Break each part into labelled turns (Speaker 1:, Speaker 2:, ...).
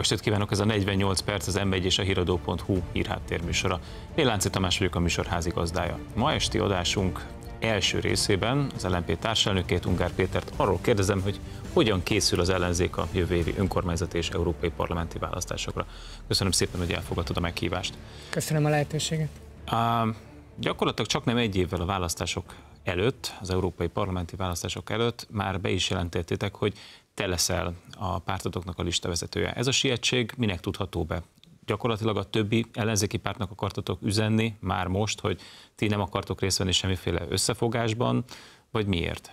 Speaker 1: estét kívánok, ez a 48 perc az m és a híradó.hu műsora. Én Lánci Tamás vagyok a műsor házigazdája. Ma esti adásunk első részében az LNP társelnökét, Ungár Pétert arról kérdezem, hogy hogyan készül az ellenzék a jövő évi önkormányzati és európai parlamenti választásokra. Köszönöm szépen, hogy elfogadtad a meghívást.
Speaker 2: Köszönöm a lehetőséget.
Speaker 1: A, gyakorlatilag csak nem egy évvel a választások előtt, az európai parlamenti választások előtt már be is jelentettétek, hogy te leszel a pártodoknak a listavezetője. Ez a sietség minek tudható be? Gyakorlatilag a többi ellenzéki pártnak akartatok üzenni már most, hogy ti nem akartok részt venni semmiféle összefogásban, vagy miért?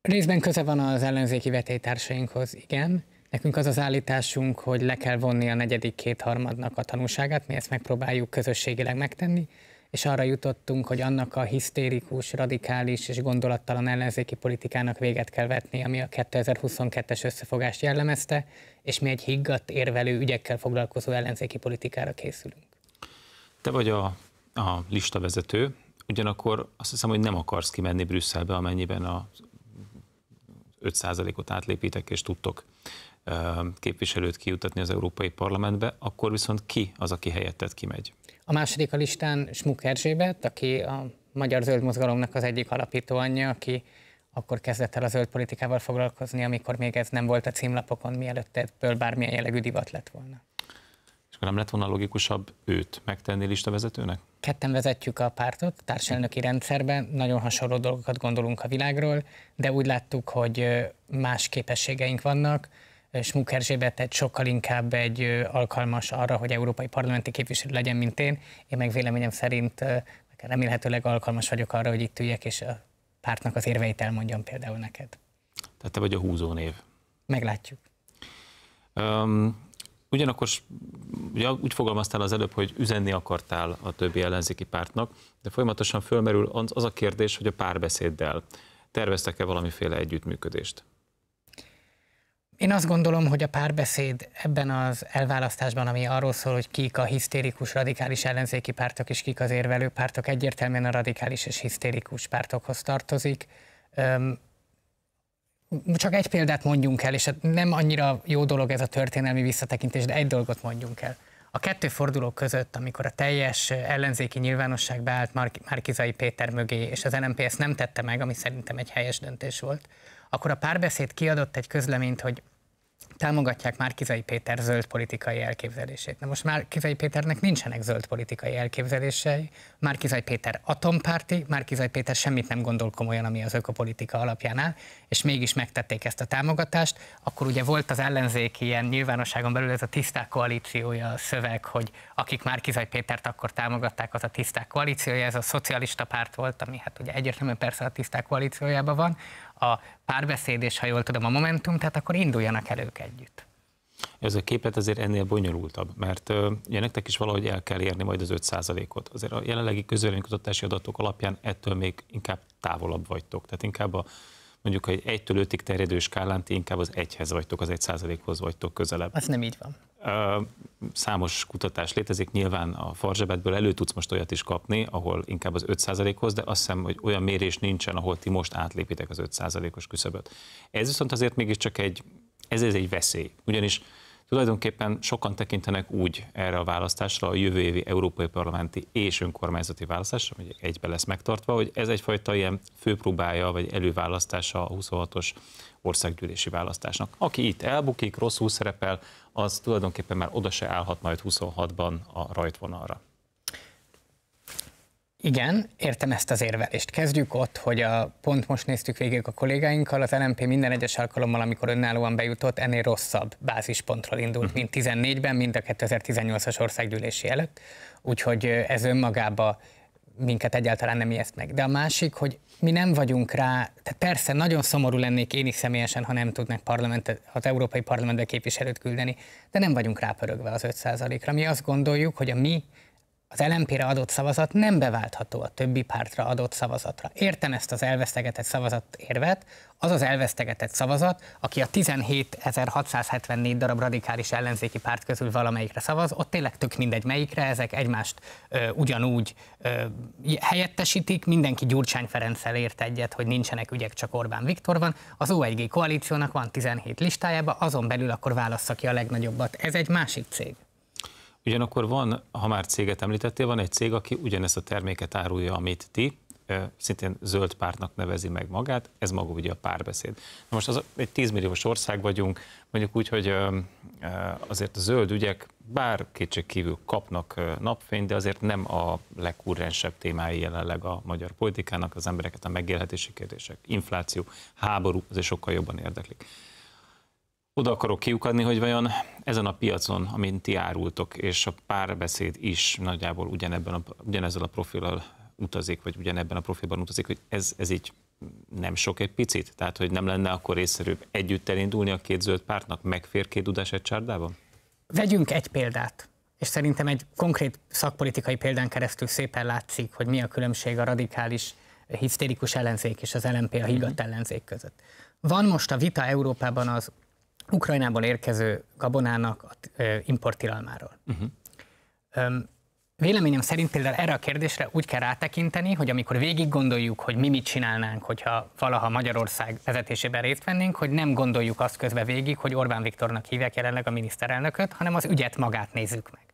Speaker 1: Részben
Speaker 2: köze van az ellenzéki vetélytársainkhoz, igen. Nekünk az az állításunk, hogy le kell vonni a negyedik kétharmadnak a tanulságát, mi ezt megpróbáljuk közösségileg megtenni és arra jutottunk, hogy annak a hisztérikus, radikális és gondolattalan ellenzéki politikának véget kell vetni, ami a 2022-es összefogást jellemezte, és mi egy higgadt, érvelő ügyekkel foglalkozó ellenzéki politikára készülünk.
Speaker 1: Te vagy a, a listavezető, ugyanakkor azt hiszem, hogy nem akarsz kimenni Brüsszelbe, amennyiben a 5%-ot átlépítek, és tudtok képviselőt kijutatni az Európai Parlamentbe, akkor viszont ki az, aki helyettet kimegy?
Speaker 2: A második a listán Smuk Erzsébet, aki a Magyar Zöld Mozgalomnak az egyik alapító anyja, aki akkor kezdett el a zöld politikával foglalkozni, amikor még ez nem volt a címlapokon, mielőtt ebből bármilyen jellegű divat lett volna.
Speaker 1: És akkor nem lett volna logikusabb őt megtenni listavezetőnek?
Speaker 2: Ketten vezetjük a pártot társelnöki rendszerben, nagyon hasonló dolgokat gondolunk a világról, de úgy láttuk, hogy más képességeink vannak, Smuk Erzsébetet sokkal inkább egy alkalmas arra, hogy európai parlamenti képviselő legyen, mint én. Én meg véleményem szerint remélhetőleg alkalmas vagyok arra, hogy itt üljek, és a pártnak az érveit elmondjam például neked.
Speaker 1: Tehát te vagy a húzó név. Meglátjuk. Um, ugyanakkor ugye, úgy fogalmaztál az előbb, hogy üzenni akartál a többi ellenzéki pártnak, de folyamatosan fölmerül az a kérdés, hogy a párbeszéddel terveztek-e valamiféle együttműködést?
Speaker 2: Én azt gondolom, hogy a párbeszéd ebben az elválasztásban, ami arról szól, hogy kik a hisztérikus radikális ellenzéki pártok és kik az érvelő pártok, egyértelműen a radikális és hisztérikus pártokhoz tartozik. Csak egy példát mondjunk el, és hát nem annyira jó dolog ez a történelmi visszatekintés, de egy dolgot mondjunk el. A kettő forduló között, amikor a teljes ellenzéki nyilvánosság beállt Márkizai Péter mögé, és az NMPS nem tette meg, ami szerintem egy helyes döntés volt, akkor a párbeszéd kiadott egy közleményt, hogy támogatják már Kizai Péter zöld politikai elképzelését. Na most már Kizai Péternek nincsenek zöld politikai elképzelései, már Kizai Péter atompárti, már Kizai Péter semmit nem gondol komolyan, ami az ökopolitika alapján áll, és mégis megtették ezt a támogatást. Akkor ugye volt az ellenzék ilyen nyilvánosságon belül ez a tiszták koalíciója a szöveg, hogy akik már Kizai Pétert akkor támogatták, az a tiszták koalíciója, ez a szocialista párt volt, ami hát ugye egyértelműen persze a tiszták koalíciójában van, a párbeszéd, és ha jól tudom a Momentum, tehát akkor induljanak el ők együtt.
Speaker 1: Ez a képet azért ennél bonyolultabb, mert ugye nektek is valahogy el kell érni majd az 5%-ot. Azért a jelenlegi közvéleménykutatási adatok alapján ettől még inkább távolabb vagytok. Tehát inkább a mondjuk, egy 1-től 5-ig terjedő skálán ti inkább az 1-hez vagytok, az 1%-hoz vagytok közelebb. Ez nem így van. Számos kutatás létezik, nyilván a farzsebetből elő tudsz most olyat is kapni, ahol inkább az 5%-hoz, de azt hiszem, hogy olyan mérés nincsen, ahol ti most átlépitek az 5%-os küszöböt. Ez viszont azért mégiscsak egy, ez, ez egy veszély, ugyanis tulajdonképpen sokan tekintenek úgy erre a választásra, a jövő évi európai parlamenti és önkormányzati választásra, hogy egybe lesz megtartva, hogy ez egyfajta ilyen főpróbája vagy előválasztása a 26-os országgyűlési választásnak. Aki itt elbukik, rosszul szerepel, az tulajdonképpen már oda se állhat majd 26-ban a rajtvonalra.
Speaker 2: Igen, értem ezt az érvelést. Kezdjük ott, hogy a, pont most néztük végig a kollégáinkkal, az LMP minden egyes alkalommal, amikor önállóan bejutott, ennél rosszabb bázispontról indult, mhm. mint 14-ben, mint a 2018-as országgyűlési előtt. Úgyhogy ez önmagába minket egyáltalán nem ijeszt meg. De a másik, hogy mi nem vagyunk rá, tehát persze nagyon szomorú lennék én is személyesen, ha nem tudnak parlamentet, az európai parlamentbe képviselőt küldeni, de nem vagyunk rápörögve az 5%-ra. Mi azt gondoljuk, hogy a mi az LMP-re adott szavazat nem beváltható a többi pártra adott szavazatra. Értem ezt az elvesztegetett szavazat érvet, az az elvesztegetett szavazat, aki a 17.674 darab radikális ellenzéki párt közül valamelyikre szavaz, ott tényleg tök mindegy melyikre, ezek egymást ö, ugyanúgy ö, helyettesítik, mindenki Gyurcsány Ferenccel ért egyet, hogy nincsenek ügyek, csak Orbán Viktor van. Az O1G koalíciónak van 17 listájában, azon belül akkor válassza ki a legnagyobbat. Ez egy másik cég.
Speaker 1: Ugyanakkor van, ha már céget említettél, van egy cég, aki ugyanezt a terméket árulja, amit ti, szintén zöld pártnak nevezi meg magát, ez maga ugye a párbeszéd. Na most az, egy 10 milliós ország vagyunk, mondjuk úgy, hogy azért a zöld ügyek bár kétség kívül kapnak napfényt, de azért nem a legkurrensebb témái jelenleg a magyar politikának, az embereket a megélhetési kérdések, infláció, háború, azért sokkal jobban érdeklik oda akarok kiukadni, hogy vajon ezen a piacon, amint ti árultok, és a párbeszéd is nagyjából ugyanebben a, ugyanezzel a profillal utazik, vagy ugyanebben a profilban utazik, hogy ez, ez így nem sok egy picit? Tehát, hogy nem lenne akkor észszerűbb együtt elindulni a két zöld pártnak? Megfér két dudás egy csárdában?
Speaker 2: Vegyünk egy példát és szerintem egy konkrét szakpolitikai példán keresztül szépen látszik, hogy mi a különbség a radikális hisztérikus ellenzék és az LMP a mhm. higgadt ellenzék között. Van most a vita Európában az Ukrajnából érkező gabonának importtilalmáról.
Speaker 1: Uh-huh.
Speaker 2: Véleményem szerint például erre a kérdésre úgy kell rátekinteni, hogy amikor végig gondoljuk, hogy mi mit csinálnánk, hogyha valaha Magyarország vezetésében részt vennénk, hogy nem gondoljuk azt közben végig, hogy Orbán Viktornak hívják jelenleg a miniszterelnököt, hanem az ügyet magát nézzük meg.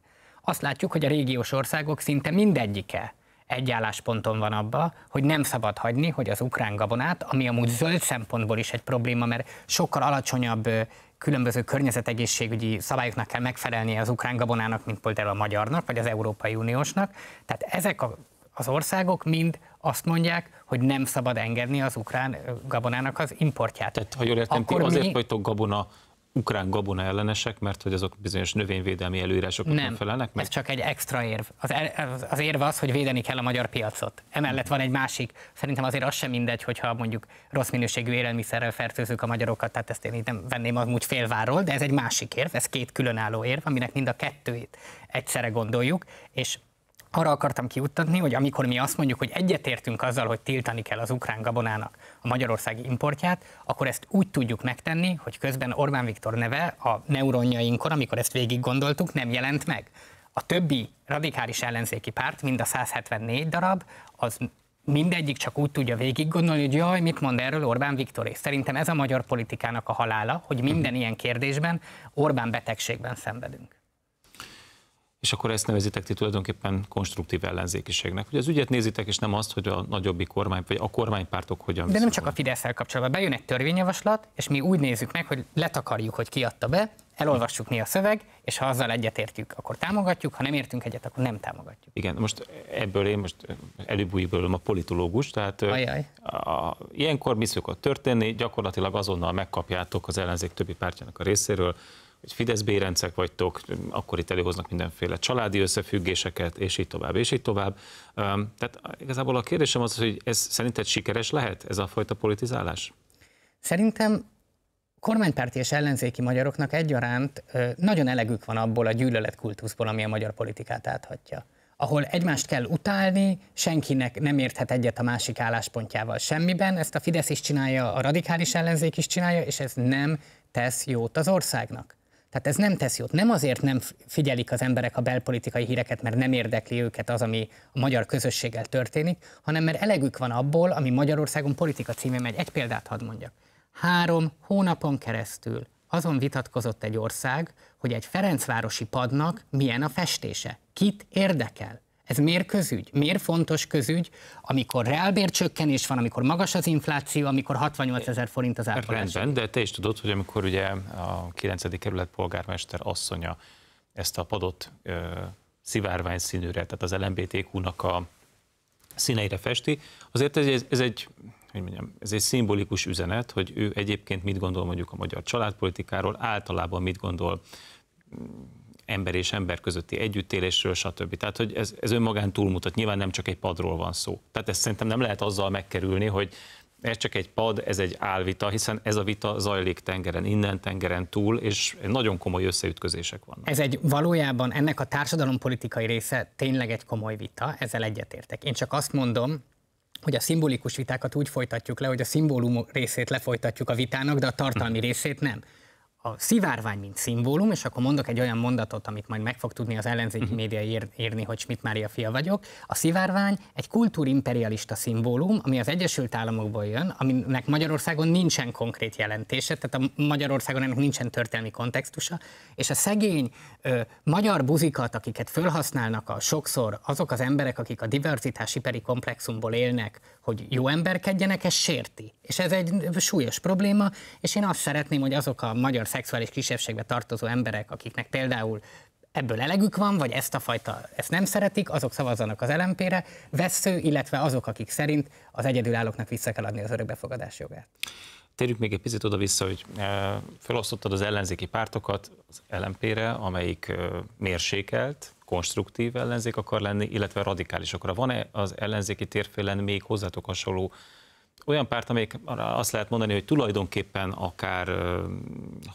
Speaker 2: Azt látjuk, hogy a régiós országok szinte mindegyike egy állásponton van abba, hogy nem szabad hagyni, hogy az ukrán gabonát, ami amúgy zöld szempontból is egy probléma, mert sokkal alacsonyabb különböző környezetegészségügyi szabályoknak kell megfelelnie az ukrán gabonának, mint például a magyarnak, vagy az Európai Uniósnak. Tehát ezek a, az országok mind azt mondják, hogy nem szabad engedni az ukrán
Speaker 1: gabonának az importját. Tehát, ha jól értem, Akkor ti azért mi... vagytok gabona ukrán gabona ellenesek, mert hogy azok bizonyos növényvédelmi előírásoknak nem, felelnek meg? ez csak egy extra érv. Az, az érv az, hogy védeni kell a magyar
Speaker 2: piacot. Emellett van egy másik, szerintem azért az sem mindegy, hogyha mondjuk rossz minőségű élelmiszerrel fertőzünk a magyarokat, tehát ezt én így nem venném amúgy félváról, de ez egy másik érv, ez két különálló érv, aminek mind a kettőjét egyszerre gondoljuk, és arra akartam kiuttatni, hogy amikor mi azt mondjuk, hogy egyetértünk azzal, hogy tiltani kell az ukrán gabonának a magyarországi importját, akkor ezt úgy tudjuk megtenni, hogy közben Orbán Viktor neve a neuronjainkon, amikor ezt végig gondoltuk, nem jelent meg. A többi radikális ellenzéki párt, mind a 174 darab, az mindegyik csak úgy tudja végig gondolni, hogy jaj, mit mond erről Orbán Viktor, és szerintem ez a magyar politikának a halála, hogy minden ilyen kérdésben Orbán betegségben szenvedünk
Speaker 1: és akkor ezt nevezitek ti tulajdonképpen konstruktív ellenzékiségnek. Hogy az ügyet nézitek, és nem azt, hogy a nagyobbi kormány, vagy a kormánypártok hogyan. De nem
Speaker 2: csak a fidesz kapcsolatban. Bejön egy törvényjavaslat, és mi úgy nézzük meg, hogy letakarjuk, hogy ki adta be, elolvassuk mi a szöveg, és ha azzal egyetértjük, akkor támogatjuk, ha nem értünk egyet, akkor nem támogatjuk.
Speaker 1: Igen, most ebből én most előbb a politológus, tehát Ajaj. A, a, ilyenkor mi szokott történni, gyakorlatilag azonnal megkapjátok az ellenzék többi pártjának a részéről, hogy Fidesz bérencek vagytok, akkor itt előhoznak mindenféle családi összefüggéseket, és így tovább, és így tovább. Tehát igazából a kérdésem az, hogy ez szerinted sikeres lehet, ez a fajta politizálás? Szerintem
Speaker 2: kormánypárti és ellenzéki magyaroknak egyaránt nagyon elegük van abból a gyűlöletkultuszból, ami a magyar politikát áthatja ahol egymást kell utálni, senkinek nem érthet egyet a másik álláspontjával semmiben, ezt a Fidesz is csinálja, a radikális ellenzék is csinálja, és ez nem tesz jót az országnak. Tehát ez nem tesz jót. Nem azért nem figyelik az emberek a belpolitikai híreket, mert nem érdekli őket az, ami a magyar közösséggel történik, hanem mert elegük van abból, ami Magyarországon politika címén megy. Egy példát hadd mondjak. Három hónapon keresztül azon vitatkozott egy ország, hogy egy Ferencvárosi padnak milyen a festése. Kit érdekel? Ez miért közügy? Miért fontos közügy, amikor reálbércsökkenés van, amikor magas az infláció, amikor 68 ezer forint az átlag? Rendben,
Speaker 1: de te is tudod, hogy amikor ugye a 9. kerület polgármester asszonya ezt a padot ö, szivárvány színűre, tehát az LMBTQ-nak a színeire festi, azért ez, ez egy hogy mondjam, ez egy szimbolikus üzenet, hogy ő egyébként mit gondol mondjuk a magyar családpolitikáról, általában mit gondol ember és ember közötti együttélésről, stb. Tehát, hogy ez, ez önmagán túlmutat, nyilván nem csak egy padról van szó. Tehát ezt szerintem nem lehet azzal megkerülni, hogy ez csak egy pad, ez egy álvita, hiszen ez a vita zajlik tengeren, innen tengeren túl, és nagyon komoly összeütközések
Speaker 2: vannak. Ez egy valójában ennek a társadalompolitikai része tényleg egy komoly vita, ezzel egyetértek. Én csak azt mondom, hogy a szimbolikus vitákat úgy folytatjuk le, hogy a szimbólum részét lefolytatjuk a vitának, de a tartalmi hm. részét nem a szivárvány, mint szimbólum, és akkor mondok egy olyan mondatot, amit majd meg fog tudni az ellenzéki mhm. média ír, írni, hogy Schmidt Mária fia vagyok. A szivárvány egy kultúrimperialista szimbólum, ami az Egyesült Államokból jön, aminek Magyarországon nincsen konkrét jelentése, tehát a Magyarországon ennek nincsen történelmi kontextusa, és a szegény ö, magyar buzikat, akiket fölhasználnak a sokszor azok az emberek, akik a diverzitás iperi komplexumból élnek, hogy jó emberkedjenek, ez sérti. És ez egy súlyos probléma, és én azt szeretném, hogy azok a magyar szexuális kisebbségbe tartozó emberek, akiknek például ebből elegük van, vagy ezt a fajta, ezt nem szeretik, azok szavazzanak az LMP-re, vesző, illetve azok, akik szerint az egyedülállóknak vissza kell adni az örökbefogadás jogát.
Speaker 1: Térjük még egy picit oda-vissza, hogy e, felosztottad az ellenzéki pártokat az LMP-re, amelyik e, mérsékelt, konstruktív ellenzék akar lenni, illetve radikális akar. Van-e az ellenzéki térfélen még hozzátok hasonló olyan párt, amelyik azt lehet mondani, hogy tulajdonképpen akár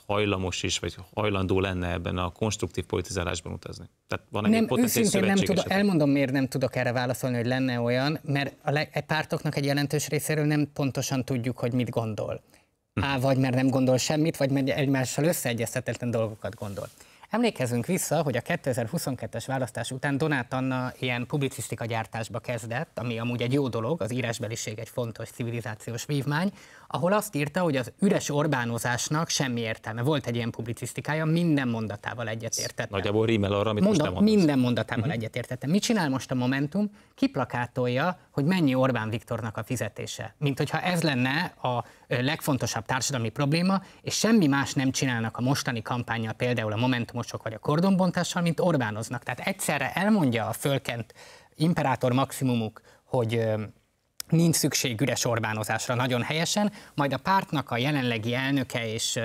Speaker 1: hajlamos is, vagy hajlandó lenne ebben a konstruktív politizálásban utazni. Tehát van nem, őszintén nem tudok, elmondom,
Speaker 2: miért nem tudok erre válaszolni, hogy lenne olyan, mert a, le, a e pártoknak egy jelentős részéről nem pontosan tudjuk, hogy mit gondol. Hm. Á, vagy mert nem gondol semmit, vagy mert egymással összeegyeztetetlen dolgokat gondol. Emlékezünk vissza, hogy a 2022-es választás után Donát Anna ilyen publicisztika gyártásba kezdett, ami amúgy egy jó dolog, az írásbeliség egy fontos civilizációs vívmány, ahol azt írta, hogy az üres Orbánozásnak semmi értelme. Volt egy ilyen publicisztikája, minden mondatával egyetértettem.
Speaker 1: Nagyjából rímel arra, amit Mondom, most nem Minden mondatával uh-huh.
Speaker 2: egyetértettem. Mit csinál most a Momentum? Kiplakátolja, hogy mennyi Orbán Viktornak a fizetése. Mint hogyha ez lenne a legfontosabb társadalmi probléma, és semmi más nem csinálnak a mostani kampányjal, például a Momentumosok vagy a kordonbontással, mint Orbánoznak. Tehát egyszerre elmondja a fölkent imperátor maximumuk, hogy nincs szükség üres Orbánozásra nagyon helyesen, majd a pártnak a jelenlegi elnöke és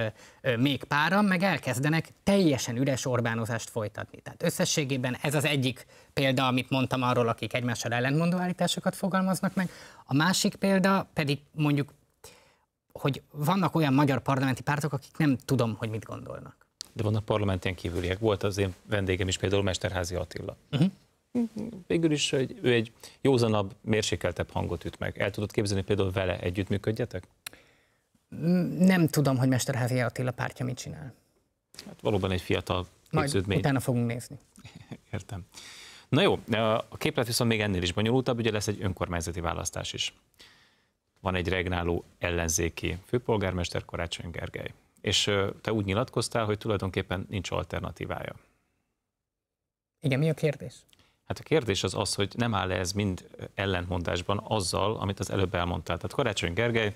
Speaker 2: még páran meg elkezdenek teljesen üres Orbánozást folytatni. Tehát összességében ez az egyik példa, amit mondtam arról, akik egymással ellentmondó állításokat fogalmaznak meg. A másik példa pedig mondjuk, hogy vannak olyan magyar parlamenti pártok, akik nem tudom, hogy mit gondolnak.
Speaker 1: De vannak parlamentén kívüliek. Volt az én vendégem is például Mesterházi Attila. Uh-huh Mhm. végül is hogy ő egy józanabb, mérsékeltebb hangot üt meg. El tudod képzelni, például vele együttműködjetek?
Speaker 2: Nem tudom, hogy Mester Házi Attila pártja mit csinál.
Speaker 1: Hát valóban egy fiatal képződmény. Majd utána fogunk nézni. Értem. Na jó, a képlet viszont még ennél is bonyolultabb, ugye lesz egy önkormányzati választás is. Van egy regnáló ellenzéki főpolgármester Karácsony Gergely. És te úgy nyilatkoztál, hogy tulajdonképpen nincs alternatívája.
Speaker 2: Igen, mi a kérdés?
Speaker 1: Hát a kérdés az az, hogy nem áll -e ez mind ellentmondásban azzal, amit az előbb elmondtál. Tehát Karácsony Gergely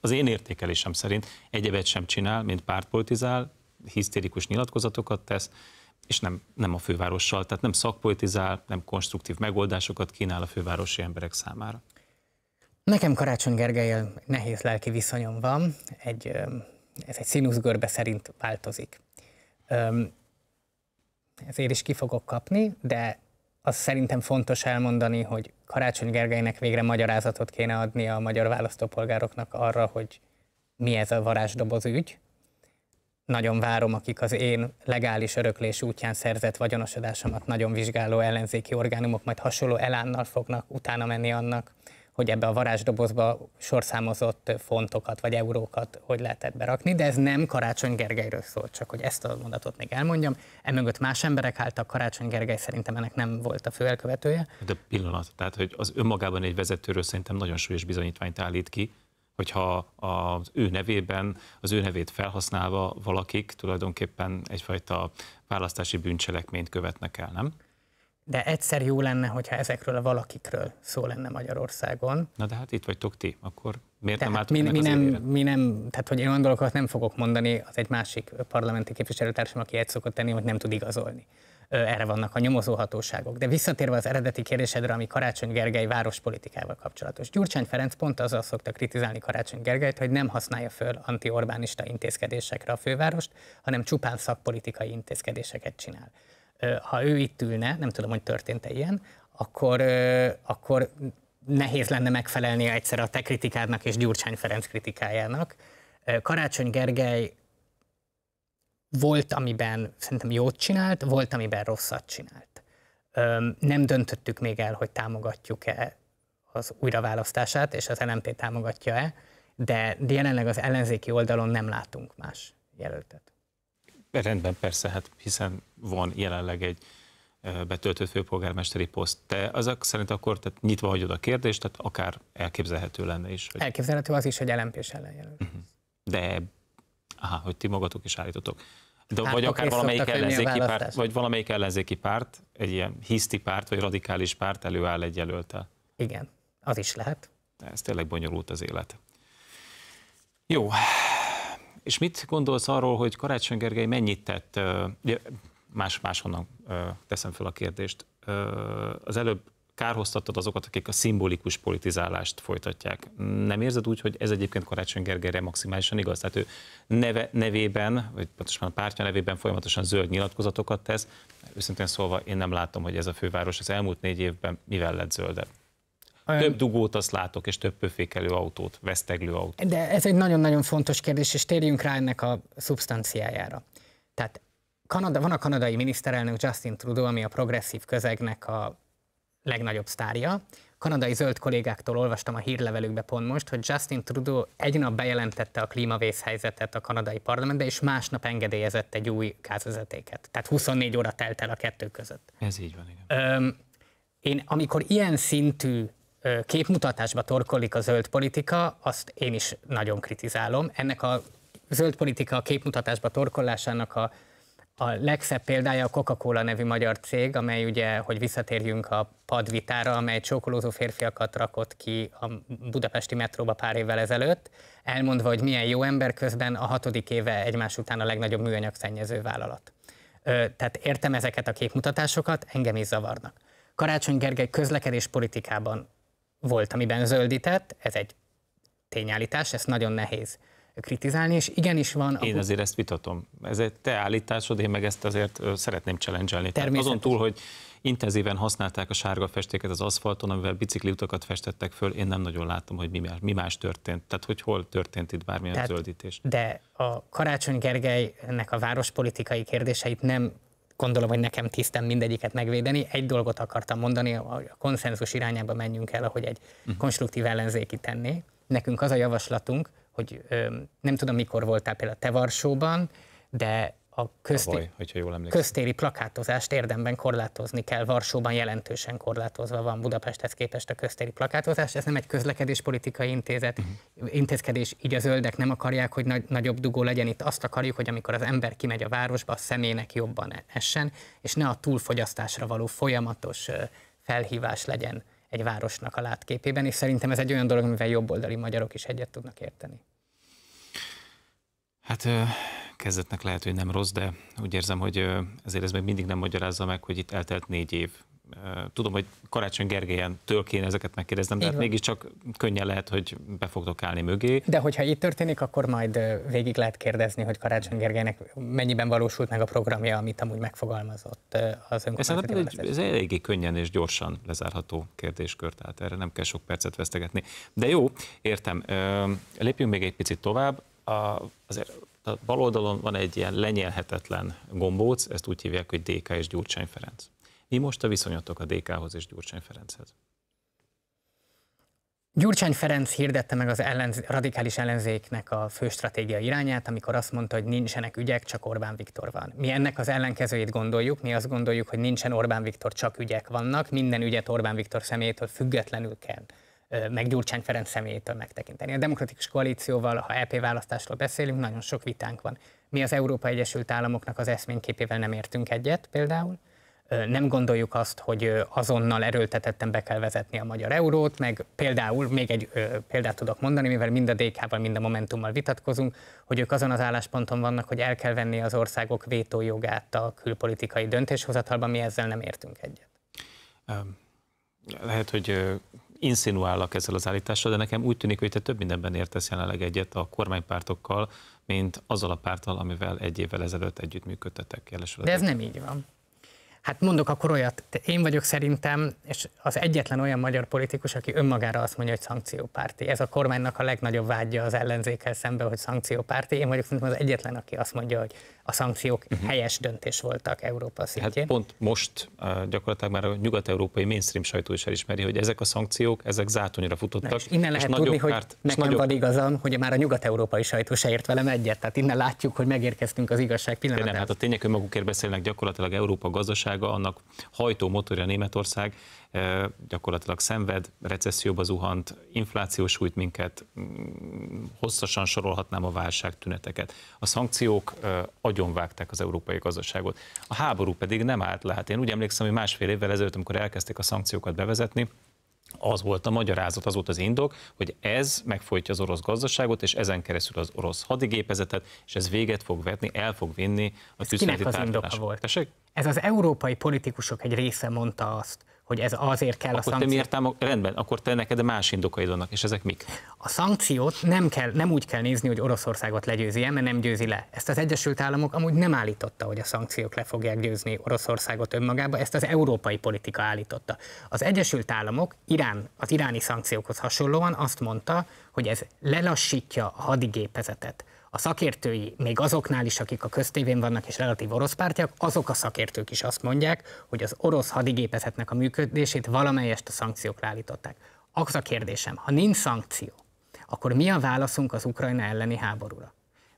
Speaker 1: az én értékelésem szerint egyebet sem csinál, mint pártpolitizál, hisztérikus nyilatkozatokat tesz, és nem, nem a fővárossal, tehát nem szakpolitizál, nem konstruktív megoldásokat kínál a fővárosi emberek számára.
Speaker 2: Nekem Karácsony gergely nehéz lelki viszonyom van, egy, ez egy színuszgörbe szerint változik ezért is ki fogok kapni, de az szerintem fontos elmondani, hogy Karácsony Gergelynek végre magyarázatot kéne adni a magyar választópolgároknak arra, hogy mi ez a varázsdoboz ügy. Nagyon várom, akik az én legális öröklés útján szerzett vagyonosodásomat nagyon vizsgáló ellenzéki orgánumok majd hasonló elánnal fognak utána menni annak, hogy ebbe a varázsdobozba sorszámozott fontokat vagy eurókat hogy lehetett berakni, de ez nem Karácsony Gergelyről szól, csak hogy ezt a mondatot még elmondjam. Emögött más emberek álltak, Karácsony Gergely szerintem ennek nem volt a fő elkövetője.
Speaker 1: De pillanat, tehát hogy az önmagában egy vezetőről szerintem nagyon súlyos bizonyítványt állít ki, hogyha az ő nevében, az ő nevét felhasználva valakik tulajdonképpen egyfajta választási bűncselekményt követnek el, nem?
Speaker 2: de egyszer jó lenne, hogyha ezekről a valakikről szó lenne Magyarországon.
Speaker 1: Na de hát itt vagytok ti, akkor miért tehát nem mi, mi, nem,
Speaker 2: mi nem, tehát hogy én olyan dolgokat nem fogok mondani, az egy másik parlamenti képviselőtársam, aki egy szokott tenni, hogy nem tud igazolni. Erre vannak a nyomozóhatóságok. De visszatérve az eredeti kérdésedre, ami Karácsony Gergely várospolitikával kapcsolatos. Gyurcsány Ferenc pont azzal szokta kritizálni Karácsony Gergelyt, hogy nem használja föl anti-orbánista intézkedésekre a fővárost, hanem csupán szakpolitikai intézkedéseket csinál ha ő itt ülne, nem tudom, hogy történt-e ilyen, akkor, akkor nehéz lenne megfelelni egyszer a te kritikádnak és Gyurcsány Ferenc kritikájának. Karácsony Gergely volt, amiben szerintem jót csinált, volt, amiben rosszat csinált. Nem döntöttük még el, hogy támogatjuk-e az újraválasztását, és az LMP támogatja-e, de jelenleg az ellenzéki oldalon nem látunk más jelöltet.
Speaker 1: Rendben, persze, hát hiszen van jelenleg egy betöltött főpolgármesteri poszt. Te azok szerint akkor tehát nyitva hagyod a kérdést, tehát akár elképzelhető lenne is. Hogy...
Speaker 2: Elképzelhető az is, hogy LMP-s ellen jelöl. Mhm.
Speaker 1: De, aha, hogy ti magatok is állítotok. De, vagy akár valamelyik ellenzéki párt, vagy valamelyik ellenzéki párt, egy ilyen hiszti párt, vagy radikális párt előáll egy jelöltel. Igen, az is lehet. Ez tényleg bonyolult az élet. Jó, és mit gondolsz arról, hogy Karácsony Gergely mennyit tett, más, máshonnan teszem fel a kérdést, az előbb kárhoztattad azokat, akik a szimbolikus politizálást folytatják. Nem érzed úgy, hogy ez egyébként Karácsony Gergelyre maximálisan igaz? Tehát ő neve, nevében, vagy pontosan a pártja nevében folyamatosan zöld nyilatkozatokat tesz. Őszintén szólva én nem látom, hogy ez a főváros az elmúlt négy évben mivel lett zöldebb. Olyan... Több dugót azt látok, és több pöfékelő autót, veszteglő autót.
Speaker 2: De ez egy nagyon-nagyon fontos kérdés, és térjünk rá ennek a szubstanciájára. Tehát Kanada, van a kanadai miniszterelnök Justin Trudeau, ami a progresszív közegnek a legnagyobb sztárja. Kanadai zöld kollégáktól olvastam a hírlevelükbe pont most, hogy Justin Trudeau egy nap bejelentette a klímavészhelyzetet a kanadai parlamentbe, és másnap engedélyezett egy új gázvezetéket. Tehát 24 óra telt el a kettő között. Ez így van, igen. Öm, én amikor ilyen szintű képmutatásba torkolik a zöld politika, azt én is nagyon kritizálom. Ennek a zöld politika a képmutatásba torkolásának a, a legszebb példája a Coca-Cola nevű magyar cég, amely ugye, hogy visszatérjünk a padvitára, amely csókolózó férfiakat rakott ki a budapesti metróba pár évvel ezelőtt, elmondva, hogy milyen jó ember közben a hatodik éve egymás után a legnagyobb műanyag szennyező vállalat. Ö, tehát értem ezeket a képmutatásokat, engem is zavarnak. Karácsony Gergely közlekedés politikában volt, amiben zöldített, ez egy tényállítás, ezt nagyon nehéz kritizálni, és igenis van... Én azért
Speaker 1: ezt vitatom. Ez egy te állításod, én meg ezt azért szeretném challenge-elni. Azon túl, hogy intenzíven használták a sárga festéket az aszfalton, amivel bicikliutakat festettek föl, én nem nagyon látom, hogy mi más, mi más történt. Tehát, hogy hol történt itt bármilyen Tehát, zöldítés.
Speaker 2: De a Karácsony Gergelynek a várospolitikai kérdéseit nem gondolom, hogy nekem tisztem mindegyiket megvédeni. Egy dolgot akartam mondani, a konszenzus irányába menjünk el, ahogy egy uh-huh. konstruktív ellenzéki tenné. Nekünk az a javaslatunk, hogy ö, nem tudom, mikor voltál például a Tevarsóban, de a közté- Tavaly,
Speaker 1: hogyha jól köztéri
Speaker 2: plakátozást érdemben korlátozni kell. Varsóban jelentősen korlátozva van Budapesthez képest a köztéri plakátozás. Ez nem egy közlekedéspolitikai intézet, uh-huh. intézkedés, így a zöldek nem akarják, hogy nagy, nagyobb dugó legyen itt. Azt akarjuk, hogy amikor az ember kimegy a városba, a személynek jobban essen, és ne a túlfogyasztásra való folyamatos felhívás legyen egy városnak a látképében, és szerintem ez egy olyan dolog, amivel jobboldali magyarok is egyet tudnak érteni.
Speaker 1: Hát kezdetnek lehet, hogy nem rossz, de úgy érzem, hogy ezért ez még mindig nem magyarázza meg, hogy itt eltelt négy év. Tudom, hogy Karácsony Gergelyen től kéne ezeket megkérdeznem, de hát mégiscsak könnyen lehet, hogy be fogtok állni mögé.
Speaker 2: De hogyha itt történik, akkor majd végig lehet kérdezni, hogy Karácsony Gergelynek mennyiben valósult meg a programja, amit amúgy megfogalmazott
Speaker 1: az hát önkormányzati ez, ez eléggé könnyen és gyorsan lezárható kérdéskör, tehát erre nem kell sok percet vesztegetni. De jó, értem. Lépjünk még egy picit tovább. A, azért a bal oldalon van egy ilyen lenyelhetetlen gombóc, ezt úgy hívják, hogy DK és Gyurcsány Ferenc. Mi most a viszonyatok a DK-hoz és Gyurcsány Ferenchez?
Speaker 2: Gyurcsány Ferenc hirdette meg az ellenz, radikális ellenzéknek a fő stratégia irányát, amikor azt mondta, hogy nincsenek ügyek, csak Orbán Viktor van. Mi ennek az ellenkezőjét gondoljuk, mi azt gondoljuk, hogy nincsen Orbán Viktor, csak ügyek vannak, minden ügyet Orbán Viktor személyétől függetlenül kell meg Gyurcsány Ferenc személyétől megtekinteni. A demokratikus koalícióval, ha EP választásról beszélünk, nagyon sok vitánk van. Mi az Európa Egyesült Államoknak az eszményképével nem értünk egyet például, nem gondoljuk azt, hogy azonnal erőltetetten be kell vezetni a magyar eurót, meg például, még egy példát tudok mondani, mivel mind a DK-val, mind a Momentummal vitatkozunk, hogy ők azon az állásponton vannak, hogy el kell venni az országok vétójogát a külpolitikai döntéshozatalban, mi ezzel nem értünk egyet.
Speaker 1: Lehet, hogy inszinuálak ezzel az állítással, de nekem úgy tűnik, hogy te több mindenben értesz jelenleg egyet a kormánypártokkal, mint azzal a pártal, amivel egy évvel ezelőtt együttműködtetek. De ez nem így
Speaker 2: van. Hát mondok akkor olyat, én vagyok szerintem, és az egyetlen olyan magyar politikus, aki önmagára azt mondja, hogy szankciópárti. Ez a kormánynak a legnagyobb vágyja az ellenzékkel szemben, hogy szankciópárti. Én vagyok szerintem az egyetlen, aki azt mondja, hogy a szankciók uh-huh. helyes döntés voltak Európa
Speaker 1: hát szintjén. Hát pont most gyakorlatilag már a nyugat-európai mainstream sajtó is elismeri, hogy ezek a szankciók, ezek zátonyra futottak. Na, és innen lehet és tudni, hogy kárt, nekem nagyobb... van
Speaker 2: igazam, hogy már a nyugat-európai sajtó se ért velem egyet. Tehát innen látjuk, hogy megérkeztünk az igazság pillanatára.
Speaker 1: Hát a tények önmagukért beszélnek gyakorlatilag Európa gazdaság gazdasága, annak hajtó motorja Németország eh, gyakorlatilag szenved, recesszióba zuhant, infláció sújt minket, mm, hosszasan sorolhatnám a válság tüneteket. A szankciók eh, agyonvágták az európai gazdaságot. A háború pedig nem állt le. Hát én úgy emlékszem, hogy másfél évvel ezelőtt, amikor elkezdték a szankciókat bevezetni, az volt a magyarázat, az volt az indok, hogy ez megfojtja az orosz gazdaságot, és ezen keresztül az orosz hadigépezetet, és ez véget fog vetni, el fog vinni a tűzszüneti az indoka volt? Tessék?
Speaker 2: Ez az európai politikusok egy része mondta azt, hogy ez azért kell akkor a szankció. te miért
Speaker 1: támog... Rendben, akkor te neked más indokaid vannak, és ezek mik?
Speaker 2: A szankciót nem, kell, nem úgy kell nézni, hogy Oroszországot legyőzi mert nem győzi le. Ezt az Egyesült Államok amúgy nem állította, hogy a szankciók le fogják győzni Oroszországot önmagába, ezt az európai politika állította. Az Egyesült Államok Irán, az iráni szankciókhoz hasonlóan azt mondta, hogy ez lelassítja a hadigépezetet a szakértői, még azoknál is, akik a köztévén vannak és relatív orosz pártiak, azok a szakértők is azt mondják, hogy az orosz hadigépezetnek a működését valamelyest a szankciók állították. Az a kérdésem, ha nincs szankció, akkor mi a válaszunk az Ukrajna elleni háborúra?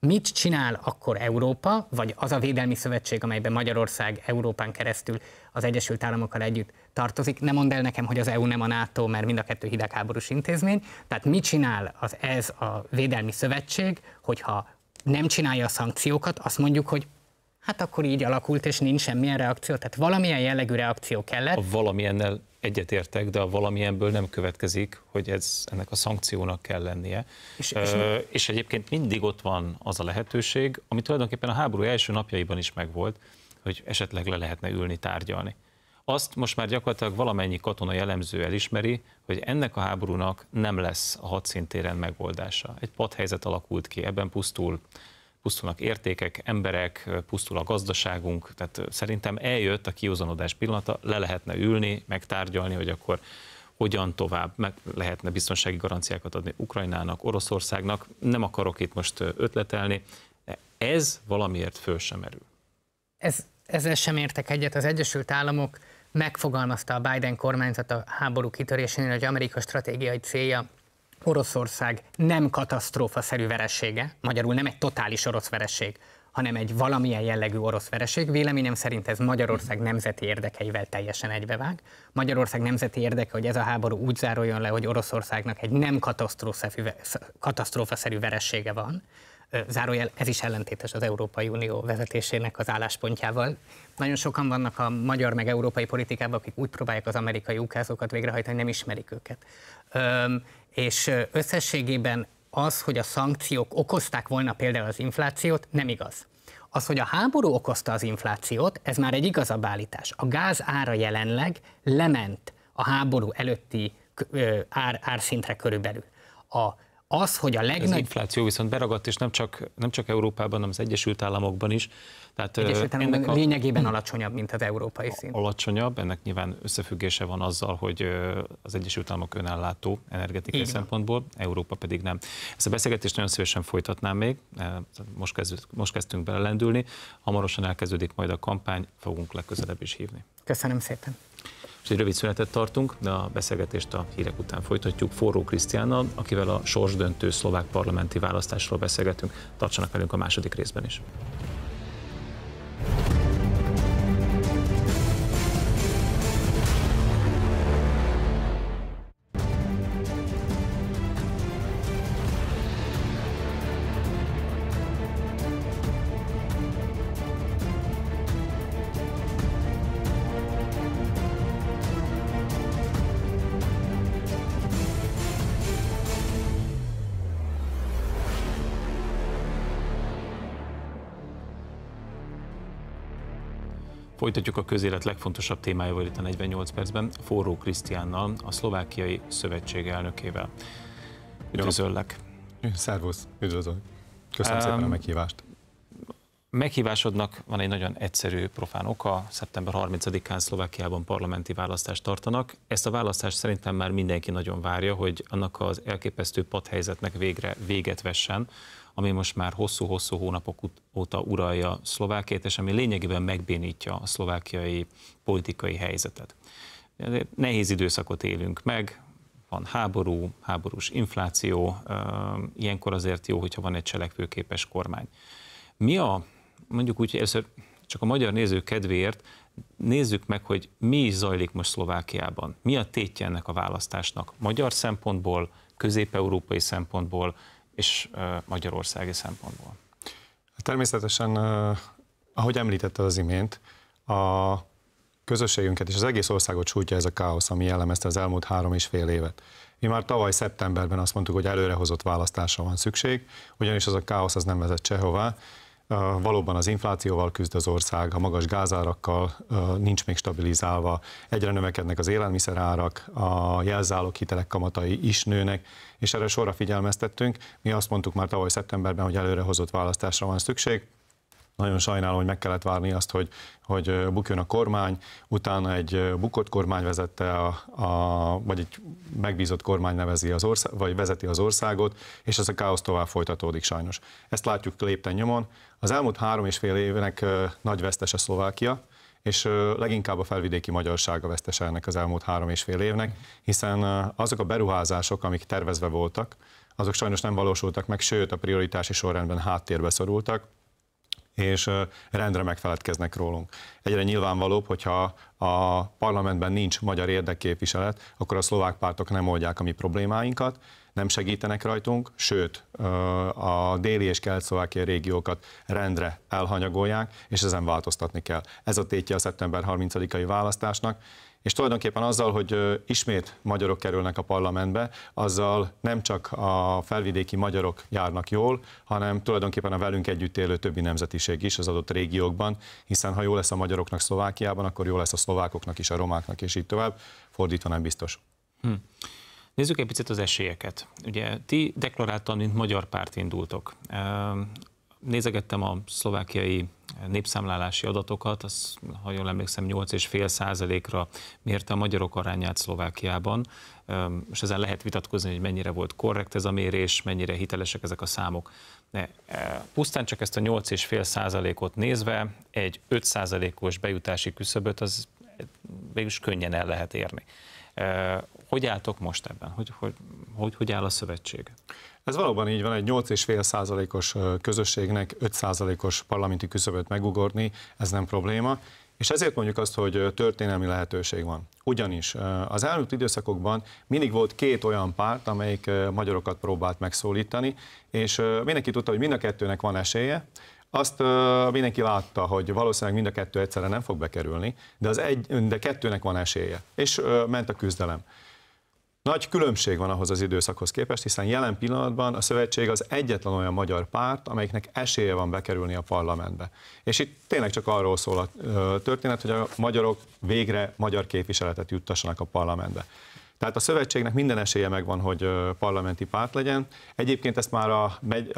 Speaker 2: mit csinál akkor Európa, vagy az a védelmi szövetség, amelyben Magyarország Európán keresztül az Egyesült Államokkal együtt tartozik. Nem mondd el nekem, hogy az EU nem a NATO, mert mind a kettő hidegháborús intézmény. Tehát mit csinál az ez a védelmi szövetség, hogyha nem csinálja a szankciókat, azt mondjuk, hogy hát akkor így alakult, és nincs semmilyen reakció. Tehát valamilyen jellegű
Speaker 1: reakció kellett. A valamilyennel egyetértek, de a valami ebből nem következik, hogy ez ennek a szankciónak kell lennie. És, és, Ö, és egyébként mindig ott van az a lehetőség, ami tulajdonképpen a háború első napjaiban is megvolt, hogy esetleg le lehetne ülni, tárgyalni. Azt most már gyakorlatilag valamennyi katona jellemző elismeri, hogy ennek a háborúnak nem lesz a hadszintéren megoldása. Egy helyzet alakult ki, ebben pusztul pusztulnak értékek, emberek, pusztul a gazdaságunk, tehát szerintem eljött a kiúzanodás pillanata, le lehetne ülni, megtárgyalni, hogy akkor hogyan tovább, meg lehetne biztonsági garanciákat adni Ukrajnának, Oroszországnak, nem akarok itt most ötletelni, de ez valamiért föl sem merül.
Speaker 2: Ez, ezzel sem értek egyet. Az Egyesült Államok megfogalmazta a Biden kormányzat a háború kitörésénél, hogy Amerika stratégiai célja Oroszország nem katasztrófaszerű veresége, magyarul nem egy totális orosz vereség, hanem egy valamilyen jellegű orosz vereség. Véleményem szerint ez Magyarország nemzeti érdekeivel teljesen egybevág. Magyarország nemzeti érdeke, hogy ez a háború úgy záruljon le, hogy Oroszországnak egy nem katasztrófaszerű veresége van. Zárójel, ez is ellentétes az Európai Unió vezetésének az álláspontjával. Nagyon sokan vannak a magyar meg európai politikában, akik úgy próbálják az amerikai ukázokat végrehajtani, nem ismerik őket. Öm, és összességében az, hogy a szankciók okozták volna például az inflációt, nem igaz. Az, hogy a háború okozta az inflációt, ez már egy igazabb állítás. A gáz ára jelenleg lement a háború előtti
Speaker 1: ár, árszintre körülbelül. A az, hogy a legnagyobb Az infláció viszont beragadt, és nem csak, nem csak Európában, hanem az Egyesült Államokban is. Tehát Egyesült Államokban ennek a... lényegében alacsonyabb, mint az európai szint. Alacsonyabb, ennek nyilván összefüggése van azzal, hogy az Egyesült Államok önállátó energetikai Igen. szempontból, Európa pedig nem. Ezt a beszélgetést nagyon szívesen folytatnám még, most, kezdünk, most kezdtünk belelendülni, hamarosan elkezdődik majd a kampány, fogunk legközelebb is hívni.
Speaker 2: Köszönöm szépen.
Speaker 1: Most egy rövid szünetet tartunk, de a beszélgetést a hírek után folytatjuk Forró Krisztiánnal, akivel a sorsdöntő szlovák parlamenti választásról beszélgetünk. Tartsanak velünk a második részben is. Folytatjuk a közélet legfontosabb témájával itt a 48 percben, Forró Krisztiánnal, a szlovákiai szövetség elnökével. Üdvözöllek. Szervusz, üdvözöl. Köszönöm um, szépen a meghívást. Meghívásodnak van egy nagyon egyszerű profán oka, szeptember 30-án Szlovákiában parlamenti választást tartanak. Ezt a választást szerintem már mindenki nagyon várja, hogy annak az elképesztő padhelyzetnek végre véget vessen, ami most már hosszú-hosszú hónapok óta uralja Szlovákiát, és ami lényegében megbénítja a szlovákiai politikai helyzetet. Nehéz időszakot élünk meg, van háború, háborús infláció, ilyenkor azért jó, hogyha van egy cselekvőképes kormány. Mi a, mondjuk úgy, először csak a magyar néző kedvéért, nézzük meg, hogy mi is zajlik most Szlovákiában. Mi a tétje ennek a választásnak? Magyar szempontból, közép-európai szempontból, és magyarországi szempontból?
Speaker 3: Természetesen, ahogy említette az imént, a közösségünket és az egész országot sújtja ez a káosz, ami jellemezte az elmúlt három és fél évet. Mi már tavaly szeptemberben azt mondtuk, hogy előrehozott választásra van szükség, ugyanis az a káosz az nem vezet sehová, valóban az inflációval küzd az ország, a magas gázárakkal nincs még stabilizálva, egyre növekednek az élelmiszerárak, a jelzálók hitelek kamatai is nőnek, és erre sorra figyelmeztettünk. Mi azt mondtuk már tavaly szeptemberben, hogy előrehozott választásra van szükség, nagyon sajnálom, hogy meg kellett várni azt, hogy, hogy bukjon a kormány, utána egy bukott kormány vezette, a, a, vagy egy megbízott kormány nevezi az ország, vagy vezeti az országot, és ez a káosz tovább folytatódik sajnos. Ezt látjuk lépten nyomon. Az elmúlt három és fél évnek nagy vesztese Szlovákia, és leginkább a felvidéki magyarsága vesztese ennek az elmúlt három és fél évnek, hiszen azok a beruházások, amik tervezve voltak, azok sajnos nem valósultak meg, sőt a prioritási sorrendben háttérbe szorultak és rendre megfeledkeznek rólunk. Egyre nyilvánvalóbb, hogyha a parlamentben nincs magyar érdekképviselet, akkor a szlovák pártok nem oldják a mi problémáinkat, nem segítenek rajtunk, sőt, a déli és kelet szlovákiai régiókat rendre elhanyagolják, és ezen változtatni kell. Ez a tétje a szeptember 30-ai választásnak, és tulajdonképpen azzal, hogy ismét magyarok kerülnek a parlamentbe, azzal nem csak a felvidéki magyarok járnak jól, hanem tulajdonképpen a velünk együtt élő többi nemzetiség is az adott régiókban, hiszen ha jó lesz a magyaroknak Szlovákiában, akkor jó lesz a szlovákoknak is, a romáknak és így tovább, fordítva nem biztos. Hm.
Speaker 1: Nézzük egy picit az esélyeket. Ugye ti deklaráltan, mint magyar párt indultok. Nézegettem a szlovákiai népszámlálási adatokat, az, ha jól emlékszem, 8,5 százalékra mérte a magyarok arányát Szlovákiában, és ezen lehet vitatkozni, hogy mennyire volt korrekt ez a mérés, mennyire hitelesek ezek a számok. De e, pusztán csak ezt a 8,5 százalékot nézve, egy 5 százalékos bejutási küszöböt az e, végülis könnyen el lehet érni. E, hogy álltok most ebben? Hogy, hogy, hogy, hogy áll a szövetség?
Speaker 3: Ez valóban így van, egy 8,5 százalékos közösségnek 5 százalékos parlamenti küszöböt megugorni, ez nem probléma, és ezért mondjuk azt, hogy történelmi lehetőség van. Ugyanis az elmúlt időszakokban mindig volt két olyan párt, amelyik magyarokat próbált megszólítani, és mindenki tudta, hogy mind a kettőnek van esélye, azt mindenki látta, hogy valószínűleg mind a kettő egyszerre nem fog bekerülni, de, az egy, de kettőnek van esélye, és ment a küzdelem. Nagy különbség van ahhoz az időszakhoz képest, hiszen jelen pillanatban a szövetség az egyetlen olyan magyar párt, amelyiknek esélye van bekerülni a parlamentbe. És itt tényleg csak arról szól a történet, hogy a magyarok végre magyar képviseletet juttassanak a parlamentbe. Tehát a szövetségnek minden esélye megvan, hogy parlamenti párt legyen. Egyébként ezt már a,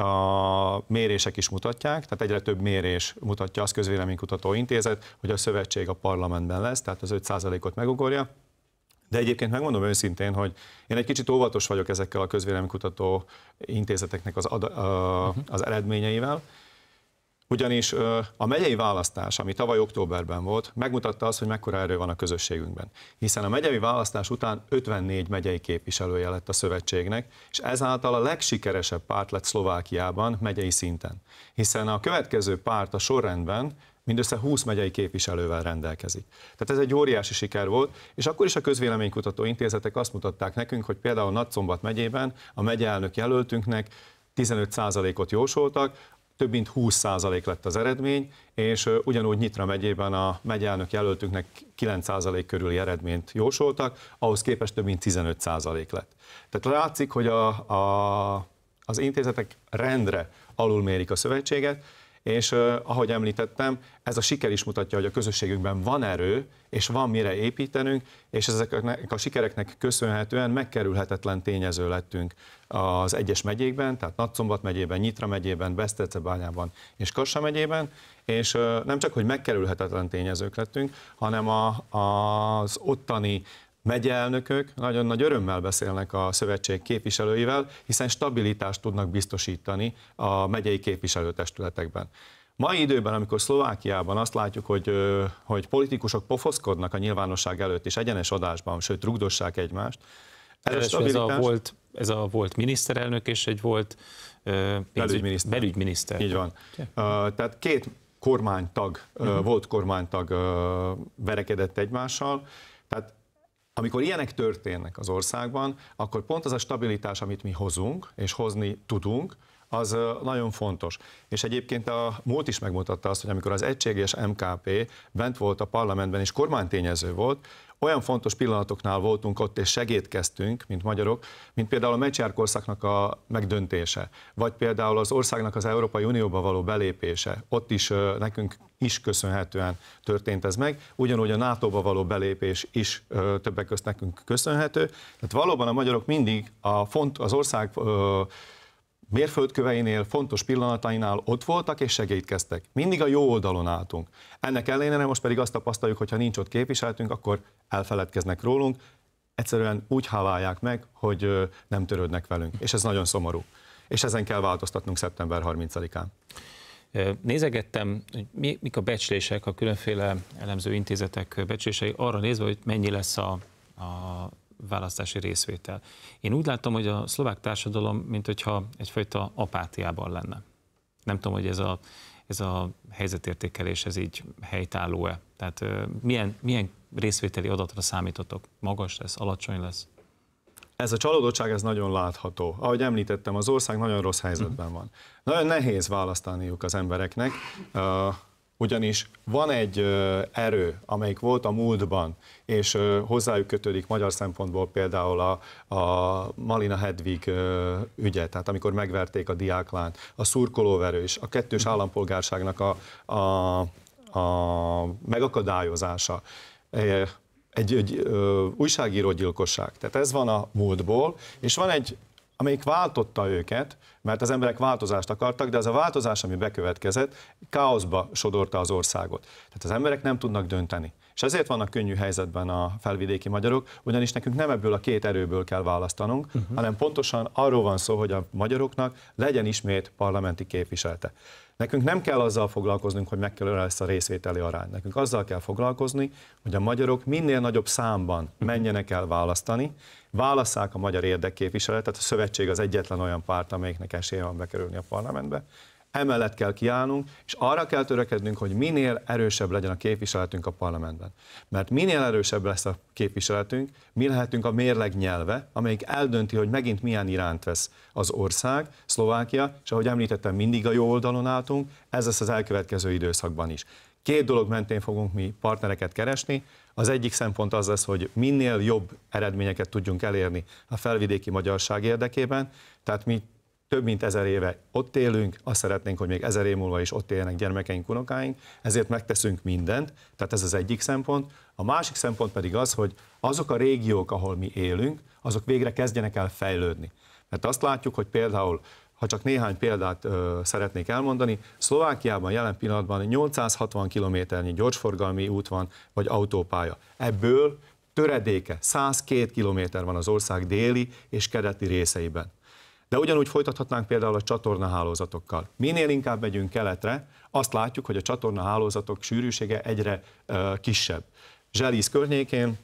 Speaker 3: a mérések is mutatják, tehát egyre több mérés mutatja az közvéleménykutató intézet, hogy a szövetség a parlamentben lesz, tehát az 5%-ot megugorja. De egyébként megmondom őszintén, hogy én egy kicsit óvatos vagyok ezekkel a közvéleménykutató intézeteknek az, ad, a, uh-huh. az eredményeivel, ugyanis a megyei választás, ami tavaly októberben volt, megmutatta azt, hogy mekkora erő van a közösségünkben. Hiszen a megyei választás után 54 megyei képviselője lett a szövetségnek, és ezáltal a legsikeresebb párt lett Szlovákiában megyei szinten. Hiszen a következő párt a sorrendben mindössze 20 megyei képviselővel rendelkezik. Tehát ez egy óriási siker volt, és akkor is a közvéleménykutató intézetek azt mutatták nekünk, hogy például Nagyszombat megyében a megyelnök jelöltünknek 15%-ot jósoltak, több mint 20% lett az eredmény, és ugyanúgy Nyitra megyében a megyelnök jelöltünknek 9% körüli eredményt jósoltak, ahhoz képest több mint 15% lett. Tehát látszik, hogy a, a, az intézetek rendre alulmérik a szövetséget, és ahogy említettem, ez a siker is mutatja, hogy a közösségünkben van erő, és van mire építenünk, és ezeknek a sikereknek köszönhetően megkerülhetetlen tényező lettünk az egyes megyékben, tehát Nagyszombat megyében, Nyitra megyében, Besztercebányában és Kassa megyében, és nem csak, hogy megkerülhetetlen tényezők lettünk, hanem a, az ottani megyelnökök nagyon nagy örömmel beszélnek a szövetség képviselőivel, hiszen stabilitást tudnak biztosítani a megyei képviselőtestületekben. Mai időben, amikor Szlovákiában azt látjuk, hogy, hogy politikusok pofoszkodnak a nyilvánosság előtt, és egyenes adásban, sőt, rugdossák egymást, ez, ez, stabilitás... ez, a volt, ez a volt miniszterelnök és egy volt uh, belügyminiszter. belügyminiszter. Így van. Uh, tehát két kormánytag, uh-huh. volt kormánytag uh, verekedett egymással, tehát amikor ilyenek történnek az országban, akkor pont az a stabilitás, amit mi hozunk, és hozni tudunk, az nagyon fontos. És egyébként a múlt is megmutatta azt, hogy amikor az egységes MKP bent volt a parlamentben és kormánytényező volt, olyan fontos pillanatoknál voltunk ott, és segítkeztünk, mint magyarok, mint például a meccsjárkorszaknak a megdöntése, vagy például az országnak az Európai Unióba való belépése, ott is ö, nekünk is köszönhetően történt ez meg, ugyanúgy a NATO-ba való belépés is ö, többek között nekünk köszönhető. Tehát valóban a magyarok mindig a font, az ország ö, mérföldköveinél, fontos pillanatainál ott voltak és segítkeztek. Mindig a jó oldalon álltunk. Ennek ellenére most pedig azt tapasztaljuk, hogy ha nincs ott képviseltünk, akkor elfeledkeznek rólunk, egyszerűen úgy hálálják meg, hogy nem törődnek velünk. És ez nagyon szomorú. És ezen kell változtatnunk szeptember 30-án. Nézegettem, hogy mi, mik a becslések, a különféle elemző
Speaker 1: intézetek becslései, arra nézve, hogy mennyi lesz a, a választási részvétel. Én úgy látom, hogy a szlovák társadalom, mint hogyha egyfajta apátiában lenne. Nem tudom, hogy ez a, ez a helyzetértékelés, ez így helytálló-e? Tehát milyen, milyen részvételi adatra számítotok? Magas lesz, alacsony lesz?
Speaker 3: ez a csalódottság ez nagyon látható. Ahogy említettem, az ország nagyon rossz helyzetben mhm. van. Nagyon nehéz választaniuk az embereknek ugyanis van egy erő, amelyik volt a múltban, és hozzájuk kötődik magyar szempontból például a, a Malina Hedvig ügye, tehát amikor megverték a diáklánt, a szurkolóverő és a kettős állampolgárságnak a, a, a megakadályozása egy, egy egy újságírógyilkosság. Tehát ez van a múltból, és van egy amelyik váltotta őket, mert az emberek változást akartak, de az a változás, ami bekövetkezett, káoszba sodorta az országot. Tehát az emberek nem tudnak dönteni. És ezért vannak könnyű helyzetben a felvidéki magyarok, ugyanis nekünk nem ebből a két erőből kell választanunk, uh-huh. hanem pontosan arról van szó, hogy a magyaroknak legyen ismét parlamenti képviselte. Nekünk nem kell azzal foglalkoznunk, hogy mekkora lesz a részvételi arány. Nekünk azzal kell foglalkozni, hogy a magyarok minél nagyobb számban mhm. menjenek el választani, válasszák a magyar érdekképviseletet, a szövetség az egyetlen olyan párt, amelyiknek esélye van bekerülni a parlamentbe, emellett kell kiállnunk, és arra kell törekednünk, hogy minél erősebb legyen a képviseletünk a parlamentben. Mert minél erősebb lesz a képviseletünk, mi lehetünk a mérleg nyelve, amelyik eldönti, hogy megint milyen iránt vesz az ország, Szlovákia, és ahogy említettem, mindig a jó oldalon álltunk, ez lesz az elkövetkező időszakban is. Két dolog mentén fogunk mi partnereket keresni, az egyik szempont az lesz, hogy minél jobb eredményeket tudjunk elérni a felvidéki magyarság érdekében, tehát mi több mint ezer éve ott élünk, azt szeretnénk, hogy még ezer év múlva is ott éljenek gyermekeink, unokáink, ezért megteszünk mindent, tehát ez az egyik szempont. A másik szempont pedig az, hogy azok a régiók, ahol mi élünk, azok végre kezdjenek el fejlődni. Mert azt látjuk, hogy például ha csak néhány példát ö, szeretnék elmondani, Szlovákiában jelen pillanatban 860 kilométernyi gyorsforgalmi út van, vagy autópálya. Ebből töredéke, 102 kilométer van az ország déli és keleti részeiben. De ugyanúgy folytathatnánk például a csatornahálózatokkal. Minél inkább megyünk keletre, azt látjuk, hogy a csatornahálózatok sűrűsége egyre ö, kisebb. Zselíz környékén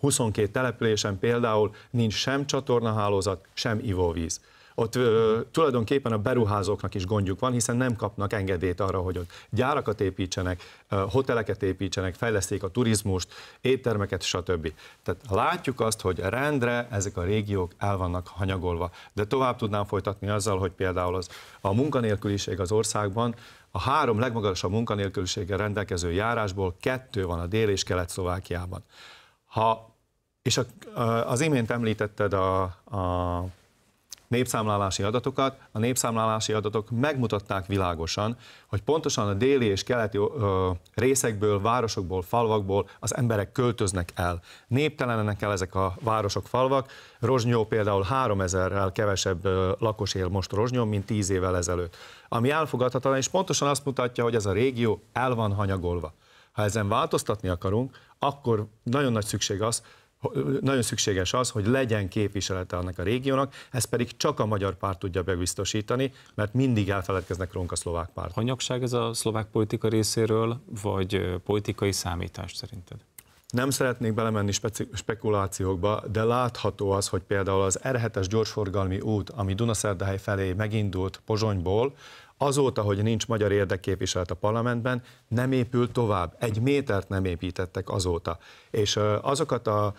Speaker 3: 22 településen például nincs sem csatornahálózat, sem ivóvíz ott ö, tulajdonképpen a beruházóknak is gondjuk van, hiszen nem kapnak engedélyt arra, hogy ott gyárakat építsenek, ö, hoteleket építsenek, fejleszték a turizmust, éttermeket, stb. Tehát látjuk azt, hogy rendre ezek a régiók el vannak hanyagolva. De tovább tudnám folytatni azzal, hogy például az, a munkanélküliség az országban a három legmagasabb munkanélküliséggel rendelkező járásból kettő van a dél- és kelet-szlovákiában. Ha, és a, az imént említetted a, a népszámlálási adatokat. A népszámlálási adatok megmutatták világosan, hogy pontosan a déli és keleti ö, részekből, városokból, falvakból az emberek költöznek el. Néptelenenek el ezek a városok, falvak. Rozsnyó például 3000-rel kevesebb ö, lakos él most Rozsnyó, mint 10 évvel ezelőtt. Ami elfogadhatatlan, és pontosan azt mutatja, hogy ez a régió el van hanyagolva. Ha ezen változtatni akarunk, akkor nagyon nagy szükség az, nagyon szükséges az, hogy legyen képviselete annak a régiónak, ez pedig csak a magyar párt tudja megbiztosítani, mert mindig elfeledkeznek rónk a szlovák párt. Hanyagság ez a szlovák politika részéről, vagy politikai számítás szerinted? Nem szeretnék belemenni spekulációkba, de látható az, hogy például az R7-es gyorsforgalmi út, ami Dunaszerdahely felé megindult Pozsonyból, Azóta, hogy nincs magyar érdekképviselet a parlamentben, nem épül tovább. Egy métert nem építettek azóta. És azokat a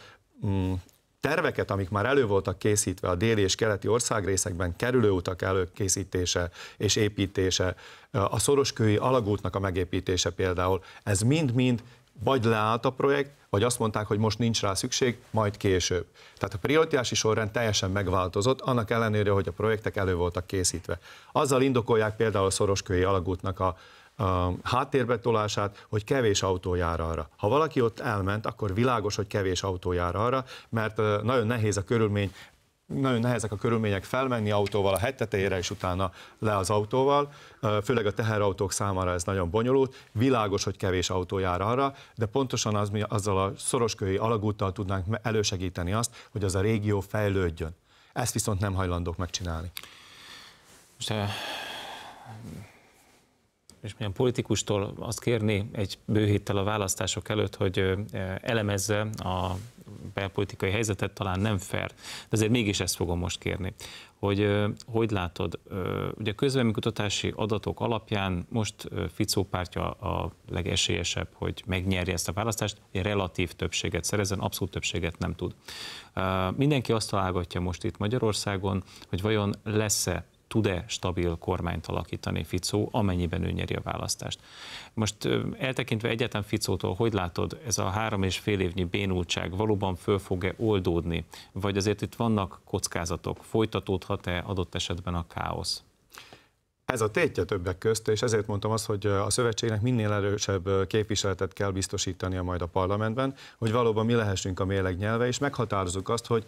Speaker 3: mm, terveket, amik már elő voltak készítve a déli és keleti országrészekben, kerülőutak előkészítése és építése, a szoroskői alagútnak a megépítése például, ez mind-mind vagy leállt a projekt, vagy azt mondták, hogy most nincs rá szükség, majd később. Tehát a prioritási sorrend teljesen megváltozott, annak ellenére, hogy a projektek elő voltak készítve. Azzal indokolják például a Szoroskői alagútnak a, a háttérbe tolását, hogy kevés autó jár arra. Ha valaki ott elment, akkor világos, hogy kevés autó jár arra, mert nagyon nehéz a körülmény nagyon nehezek a körülmények felmenni autóval a hettetejére, és utána le az autóval. Főleg a teherautók számára ez nagyon bonyolult. Világos, hogy kevés autó jár arra, de pontosan az, mi azzal a szoroskői alagúttal tudnánk elősegíteni azt, hogy az a régió fejlődjön. Ezt viszont nem hajlandók megcsinálni
Speaker 1: és milyen politikustól azt kérni egy bő héttel a választások előtt, hogy elemezze a belpolitikai helyzetet, talán nem fair. De azért mégis ezt fogom most kérni, hogy hogy látod, ugye közvéleménykutatási adatok alapján most Ficó pártja a legesélyesebb, hogy megnyerje ezt a választást, egy relatív többséget szerezzen, abszolút többséget nem tud. Mindenki azt találgatja most itt Magyarországon, hogy vajon lesz-e tud-e stabil kormányt alakítani Ficó, amennyiben ő nyeri a választást. Most eltekintve egyetem Ficótól, hogy látod, ez a három és fél évnyi bénultság valóban föl fog-e oldódni, vagy azért itt vannak kockázatok, folytatódhat-e adott esetben a káosz?
Speaker 3: Ez a tétje többek közt, és ezért mondtam azt, hogy a szövetségnek minél erősebb képviseletet kell biztosítania majd a parlamentben, hogy valóban mi lehessünk a méleg nyelve, és meghatározzuk azt, hogy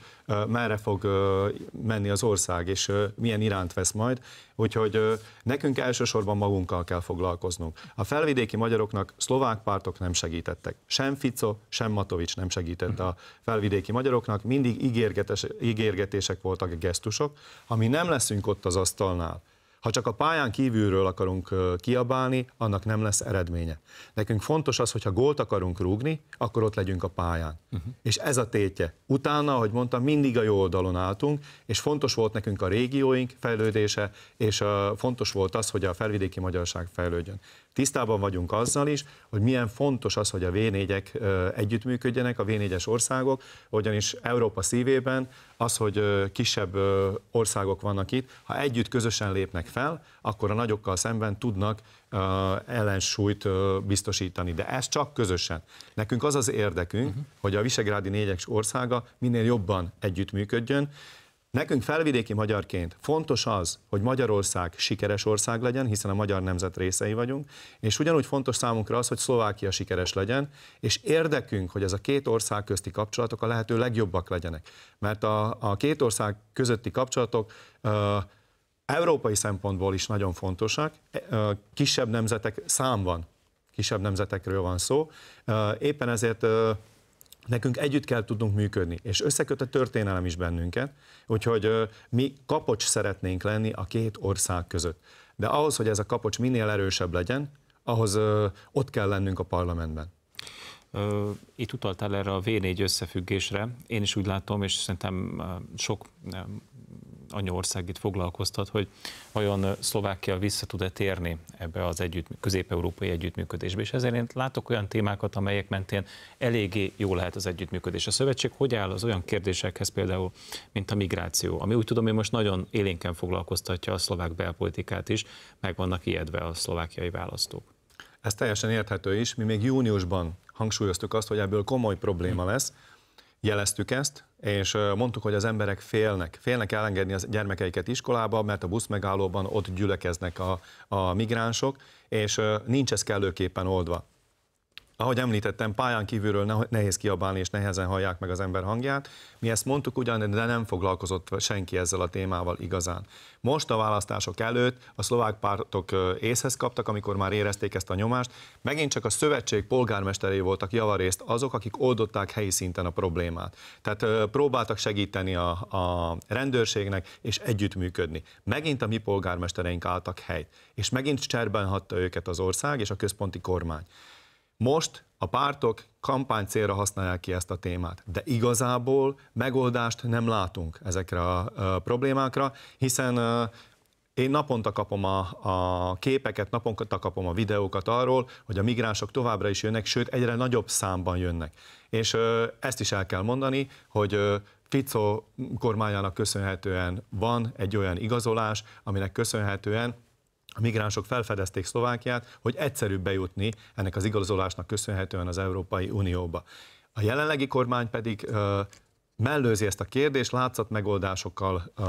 Speaker 3: merre fog menni az ország, és milyen iránt vesz majd. Úgyhogy nekünk elsősorban magunkkal kell foglalkoznunk. A felvidéki magyaroknak szlovák pártok nem segítettek. Sem Fico, sem Matovics nem segített a felvidéki magyaroknak. Mindig ígérgetések voltak a gesztusok. Ami nem leszünk ott az asztalnál, ha csak a pályán kívülről akarunk kiabálni, annak nem lesz eredménye. Nekünk fontos az, hogyha gólt akarunk rúgni, akkor ott legyünk a pályán. Uh-huh. És ez a tétje. Utána, ahogy mondtam, mindig a jó oldalon álltunk, és fontos volt nekünk a régióink fejlődése, és fontos volt az, hogy a felvidéki magyarság fejlődjön. Tisztában vagyunk azzal is, hogy milyen fontos az, hogy a V4-ek együttműködjenek, a V4-es országok, ugyanis Európa szívében az, hogy kisebb országok vannak itt, ha együtt közösen lépnek fel, akkor a nagyokkal szemben tudnak ellensúlyt biztosítani. De ez csak közösen. Nekünk az az érdekünk, uh-huh. hogy a Visegrádi négyek országa minél jobban együttműködjön, Nekünk felvidéki magyarként fontos az, hogy Magyarország sikeres ország legyen, hiszen a magyar nemzet részei vagyunk, és ugyanúgy fontos számunkra az, hogy Szlovákia sikeres legyen, és érdekünk, hogy ez a két ország közti kapcsolatok a lehető legjobbak legyenek. Mert a, a két ország közötti kapcsolatok uh, európai szempontból is nagyon fontosak, uh, kisebb nemzetek szám van, kisebb nemzetekről van szó. Uh, éppen ezért uh, Nekünk együtt kell tudnunk működni, és összeköt a történelem is bennünket, úgyhogy ö, mi kapocs szeretnénk lenni a két ország között. De ahhoz, hogy ez a kapocs minél erősebb legyen, ahhoz ö, ott kell lennünk a parlamentben.
Speaker 1: Itt utaltál erre a V4 összefüggésre. Én is úgy látom, és szerintem sok anyaország itt foglalkoztat, hogy vajon Szlovákia vissza tud-e térni ebbe az együtt, közép-európai együttműködésbe. És ezért én látok olyan témákat, amelyek mentén eléggé jó lehet az együttműködés. A szövetség hogy áll az olyan kérdésekhez például, mint a migráció, ami úgy tudom, hogy most nagyon élénken foglalkoztatja a szlovák belpolitikát is, meg vannak ijedve
Speaker 3: a szlovákiai választók. Ez teljesen érthető is. Mi még júniusban hangsúlyoztuk azt, hogy ebből komoly probléma hm. lesz, jeleztük ezt, és mondtuk, hogy az emberek félnek, félnek elengedni az gyermekeiket iskolába, mert a buszmegállóban ott gyülekeznek a, a migránsok, és nincs ez kellőképpen oldva ahogy említettem, pályán kívülről nehéz kiabálni, és nehezen hallják meg az ember hangját. Mi ezt mondtuk ugyan, de nem foglalkozott senki ezzel a témával igazán. Most a választások előtt a szlovák pártok észhez kaptak, amikor már érezték ezt a nyomást. Megint csak a szövetség polgármesterei voltak javarészt azok, akik oldották helyi szinten a problémát. Tehát próbáltak segíteni a, a rendőrségnek, és együttműködni. Megint a mi polgármestereink álltak helyt, és megint cserben hatta őket az ország és a központi kormány. Most a pártok kampány célra használják ki ezt a témát, de igazából megoldást nem látunk ezekre a, problémákra, hiszen én naponta kapom a, a képeket, naponta kapom a videókat arról, hogy a migránsok továbbra is jönnek, sőt, egyre nagyobb számban jönnek. És ö, ezt is el kell mondani, hogy ö, Fico kormányának köszönhetően van egy olyan igazolás, aminek köszönhetően a migránsok felfedezték Szlovákiát, hogy egyszerűbb bejutni ennek az igazolásnak köszönhetően az Európai Unióba. A jelenlegi kormány pedig ö, mellőzi ezt a kérdést, látszat megoldásokkal ö,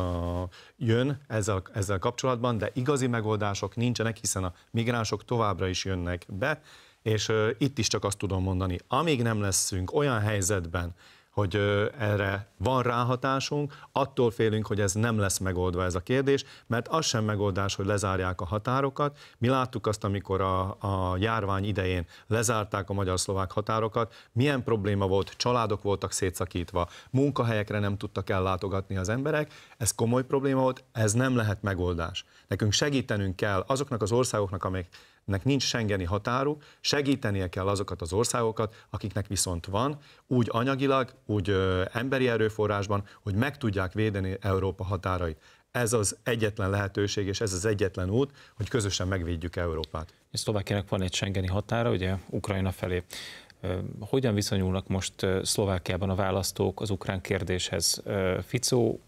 Speaker 3: jön ezzel, ezzel kapcsolatban, de igazi megoldások nincsenek, hiszen a migránsok továbbra is jönnek be, és ö, itt is csak azt tudom mondani, amíg nem leszünk olyan helyzetben, hogy erre van ráhatásunk, attól félünk, hogy ez nem lesz megoldva ez a kérdés, mert az sem megoldás, hogy lezárják a határokat. Mi láttuk azt, amikor a, a járvány idején lezárták a magyar-szlovák határokat, milyen probléma volt, családok voltak szétszakítva, munkahelyekre nem tudtak ellátogatni az emberek, ez komoly probléma volt, ez nem lehet megoldás. Nekünk segítenünk kell azoknak az országoknak, amelyek nek nincs Schengeni határuk, segítenie kell azokat az országokat, akiknek viszont van, úgy anyagilag, úgy ö, emberi erőforrásban, hogy meg tudják védeni Európa határait. Ez az egyetlen lehetőség, és ez az egyetlen út, hogy közösen megvédjük Európát. És Szlovákiának van egy Schengeni határa, ugye Ukrajna felé. Hogyan
Speaker 1: viszonyulnak most Szlovákiában a választók az ukrán kérdéshez? Ficó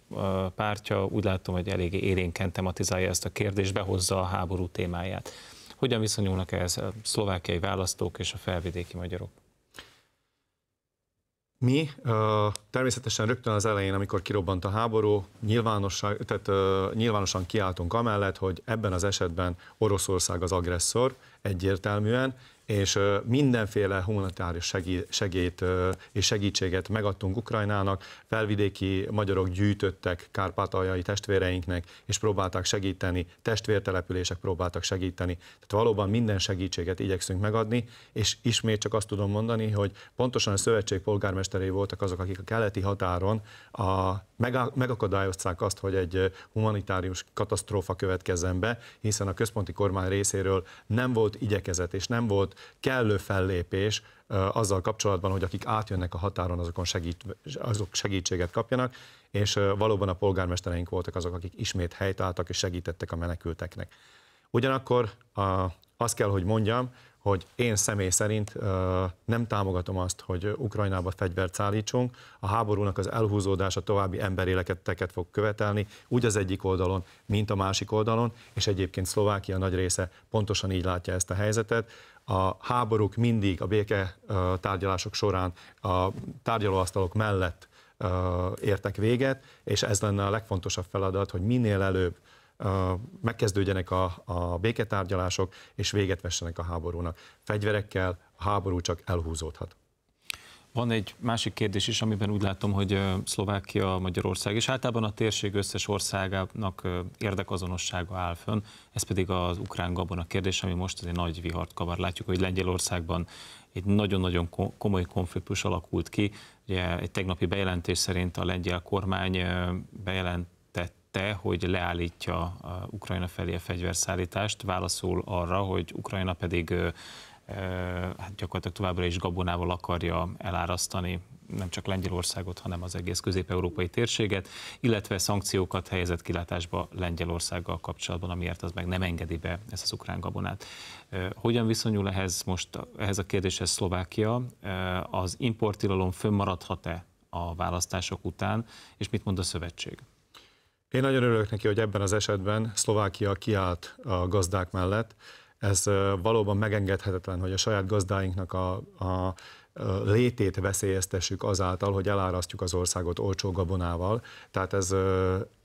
Speaker 1: pártja úgy látom, hogy eléggé élénken tematizálja ezt a kérdést, behozza a háború témáját. Hogyan viszonyulnak ehhez a szlovákiai választók és a felvidéki magyarok?
Speaker 3: Mi természetesen rögtön az elején, amikor kirobbant a háború, tehát, nyilvánosan kiálltunk amellett, hogy ebben az esetben Oroszország az agresszor, egyértelműen, és mindenféle humanitárius segélyt és segítséget megadtunk Ukrajnának, felvidéki magyarok gyűjtöttek kárpátaljai testvéreinknek, és próbálták segíteni, testvértelepülések próbáltak segíteni. Tehát valóban minden segítséget igyekszünk megadni, és ismét csak azt tudom mondani, hogy pontosan a szövetség polgármesterei voltak azok, akik a keleti határon a, megakadályozták azt, hogy egy humanitárius katasztrófa következzen be, hiszen a központi kormány részéről nem volt igyekezet, és nem volt kellő fellépés azzal kapcsolatban, hogy akik átjönnek a határon, azokon segít, azok segítséget kapjanak, és valóban a polgármestereink voltak azok, akik ismét helytáltak és segítettek a menekülteknek. Ugyanakkor a, azt kell, hogy mondjam, hogy én személy szerint nem támogatom azt, hogy Ukrajnába fegyvert szállítsunk. A háborúnak az elhúzódása további emberéleketeket fog követelni, úgy az egyik oldalon, mint a másik oldalon, és egyébként Szlovákia nagy része pontosan így látja ezt a helyzetet a háborúk mindig a béke tárgyalások során a tárgyalóasztalok mellett értek véget, és ez lenne a legfontosabb feladat, hogy minél előbb megkezdődjenek a, a béketárgyalások, és véget vessenek a háborúnak. Fegyverekkel a háború csak elhúzódhat.
Speaker 1: Van egy másik kérdés is, amiben úgy látom, hogy Szlovákia, Magyarország és általában a térség összes országának érdekazonossága áll fönn, ez pedig az ukrán gabona kérdés, ami most egy nagy vihart kavar. Látjuk, hogy Lengyelországban egy nagyon-nagyon komoly konfliktus alakult ki. Ugye egy tegnapi bejelentés szerint a lengyel kormány bejelent ígérte, hogy leállítja a Ukrajna felé a fegyverszállítást, válaszol arra, hogy Ukrajna pedig hát gyakorlatilag továbbra is gabonával akarja elárasztani nem csak Lengyelországot, hanem az egész közép-európai térséget, illetve szankciókat helyezett kilátásba Lengyelországgal kapcsolatban, amiért az meg nem engedi be ezt az ukrán gabonát. Hogyan viszonyul ehhez most, ehhez a kérdéshez Szlovákia? Az importtilalom fönnmaradhat-e a választások után, és mit mond a szövetség?
Speaker 3: Én nagyon örülök neki, hogy ebben az esetben Szlovákia kiállt a gazdák mellett. Ez valóban megengedhetetlen, hogy a saját gazdáinknak a, a létét veszélyeztessük azáltal, hogy elárasztjuk az országot olcsó gabonával. Tehát ez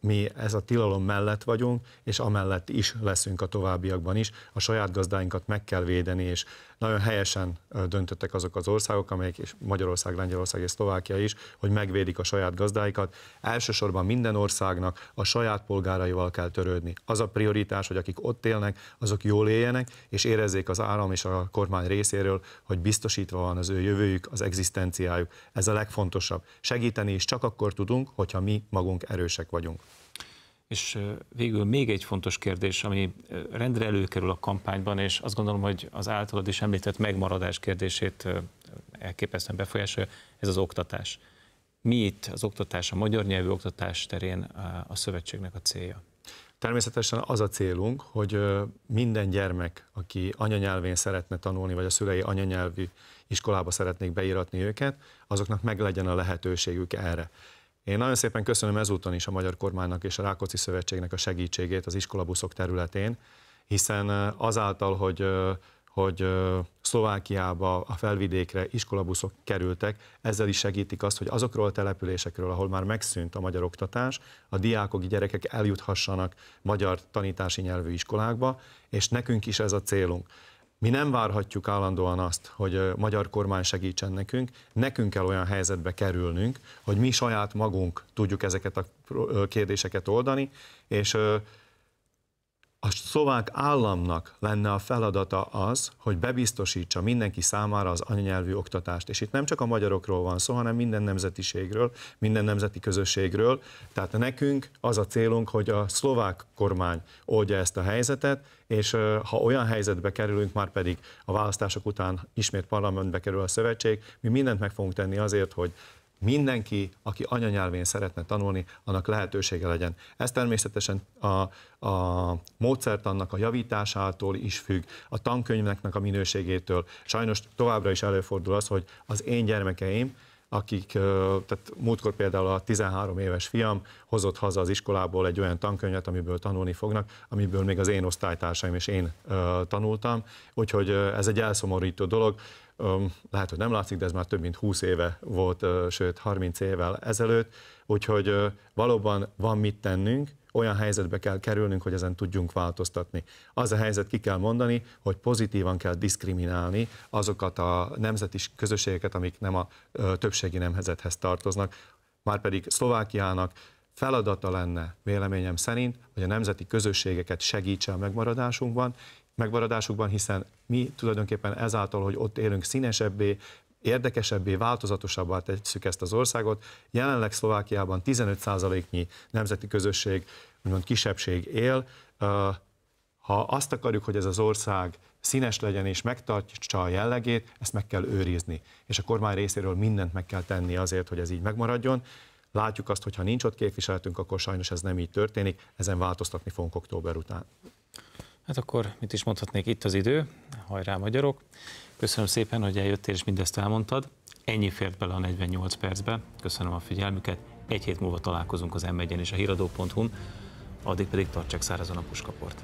Speaker 3: mi ez a tilalom mellett vagyunk, és amellett is leszünk a továbbiakban is. A saját gazdáinkat meg kell védeni, és nagyon helyesen döntöttek azok az országok, amelyek, és Magyarország, Lengyelország és Szlovákia is, hogy megvédik a saját gazdáikat. Elsősorban minden országnak a saját polgáraival kell törődni. Az a prioritás, hogy akik ott élnek, azok jól éljenek, és érezzék az állam és a kormány részéről, hogy biztosítva van az ő jövőjük, az egzisztenciájuk. Ez a legfontosabb. Segíteni is csak akkor tudunk, hogyha mi magunk erősek vagyunk. És végül még egy fontos kérdés, ami rendre előkerül a
Speaker 1: kampányban, és azt gondolom, hogy az általad is említett megmaradás kérdését elképesztően befolyásolja, ez az oktatás. Mi itt az oktatás, a magyar nyelvű oktatás terén
Speaker 3: a szövetségnek a célja? Természetesen az a célunk, hogy minden gyermek, aki anyanyelvén szeretne tanulni, vagy a szülei anyanyelvi iskolába szeretnék beiratni őket, azoknak meg legyen a lehetőségük erre. Én nagyon szépen köszönöm ezúton is a magyar kormánynak és a Rákóczi Szövetségnek a segítségét az iskolabuszok területén, hiszen eh, azáltal, hogy eh, hogy eh, Szlovákiába, a felvidékre iskolabuszok kerültek, ezzel is segítik azt, hogy azokról a településekről, ahol már megszűnt a magyar oktatás, a diákok, gyerekek eljuthassanak magyar tanítási nyelvű iskolákba, és nekünk is ez a célunk. Mi nem várhatjuk állandóan azt, hogy a magyar kormány segítsen nekünk, nekünk kell olyan helyzetbe kerülnünk, hogy mi saját magunk tudjuk ezeket a kérdéseket oldani, és a szlovák államnak lenne a feladata az, hogy bebiztosítsa mindenki számára az anyanyelvű oktatást. És itt nem csak a magyarokról van szó, hanem minden nemzetiségről, minden nemzeti közösségről. Tehát nekünk az a célunk, hogy a szlovák kormány oldja ezt a helyzetet, és ha olyan helyzetbe kerülünk, már pedig a választások után ismét parlamentbe kerül a szövetség, mi mindent meg fogunk tenni azért, hogy mindenki, aki anyanyelvén szeretne tanulni, annak lehetősége legyen. Ez természetesen a, a annak a javításától is függ, a tankönyvnek a minőségétől. Sajnos továbbra is előfordul az, hogy az én gyermekeim akik, tehát múltkor például a 13 éves fiam hozott haza az iskolából egy olyan tankönyvet, amiből tanulni fognak, amiből még az én osztálytársaim és én tanultam, úgyhogy ez egy elszomorító dolog, lehet, hogy nem látszik, de ez már több mint 20 éve volt, sőt 30 évvel ezelőtt, úgyhogy valóban van mit tennünk, olyan helyzetbe kell kerülnünk, hogy ezen tudjunk változtatni. Az a helyzet ki kell mondani, hogy pozitívan kell diszkriminálni azokat a nemzeti közösségeket, amik nem a többségi nemzethez tartoznak, márpedig Szlovákiának feladata lenne véleményem szerint, hogy a nemzeti közösségeket segítse a megmaradásunkban, megmaradásukban, hiszen mi tulajdonképpen ezáltal, hogy ott élünk színesebbé, érdekesebbé, változatosabbá tesszük ezt az országot. Jelenleg Szlovákiában 15%-nyi nemzeti közösség, úgymond kisebbség él. Ha azt akarjuk, hogy ez az ország színes legyen és megtartsa a jellegét, ezt meg kell őrizni. És a kormány részéről mindent meg kell tenni azért, hogy ez így megmaradjon. Látjuk azt, hogy ha nincs ott képviseltünk, akkor sajnos ez nem így történik, ezen változtatni fogunk október után.
Speaker 1: Hát akkor mit is mondhatnék, itt az idő, hajrá magyarok! Köszönöm szépen, hogy eljöttél és mindezt elmondtad. Ennyi fért bele a 48 percbe. Köszönöm a figyelmüket. Egy hét múlva találkozunk az m és a híradóhu addig pedig tartsák szárazon a puskaport.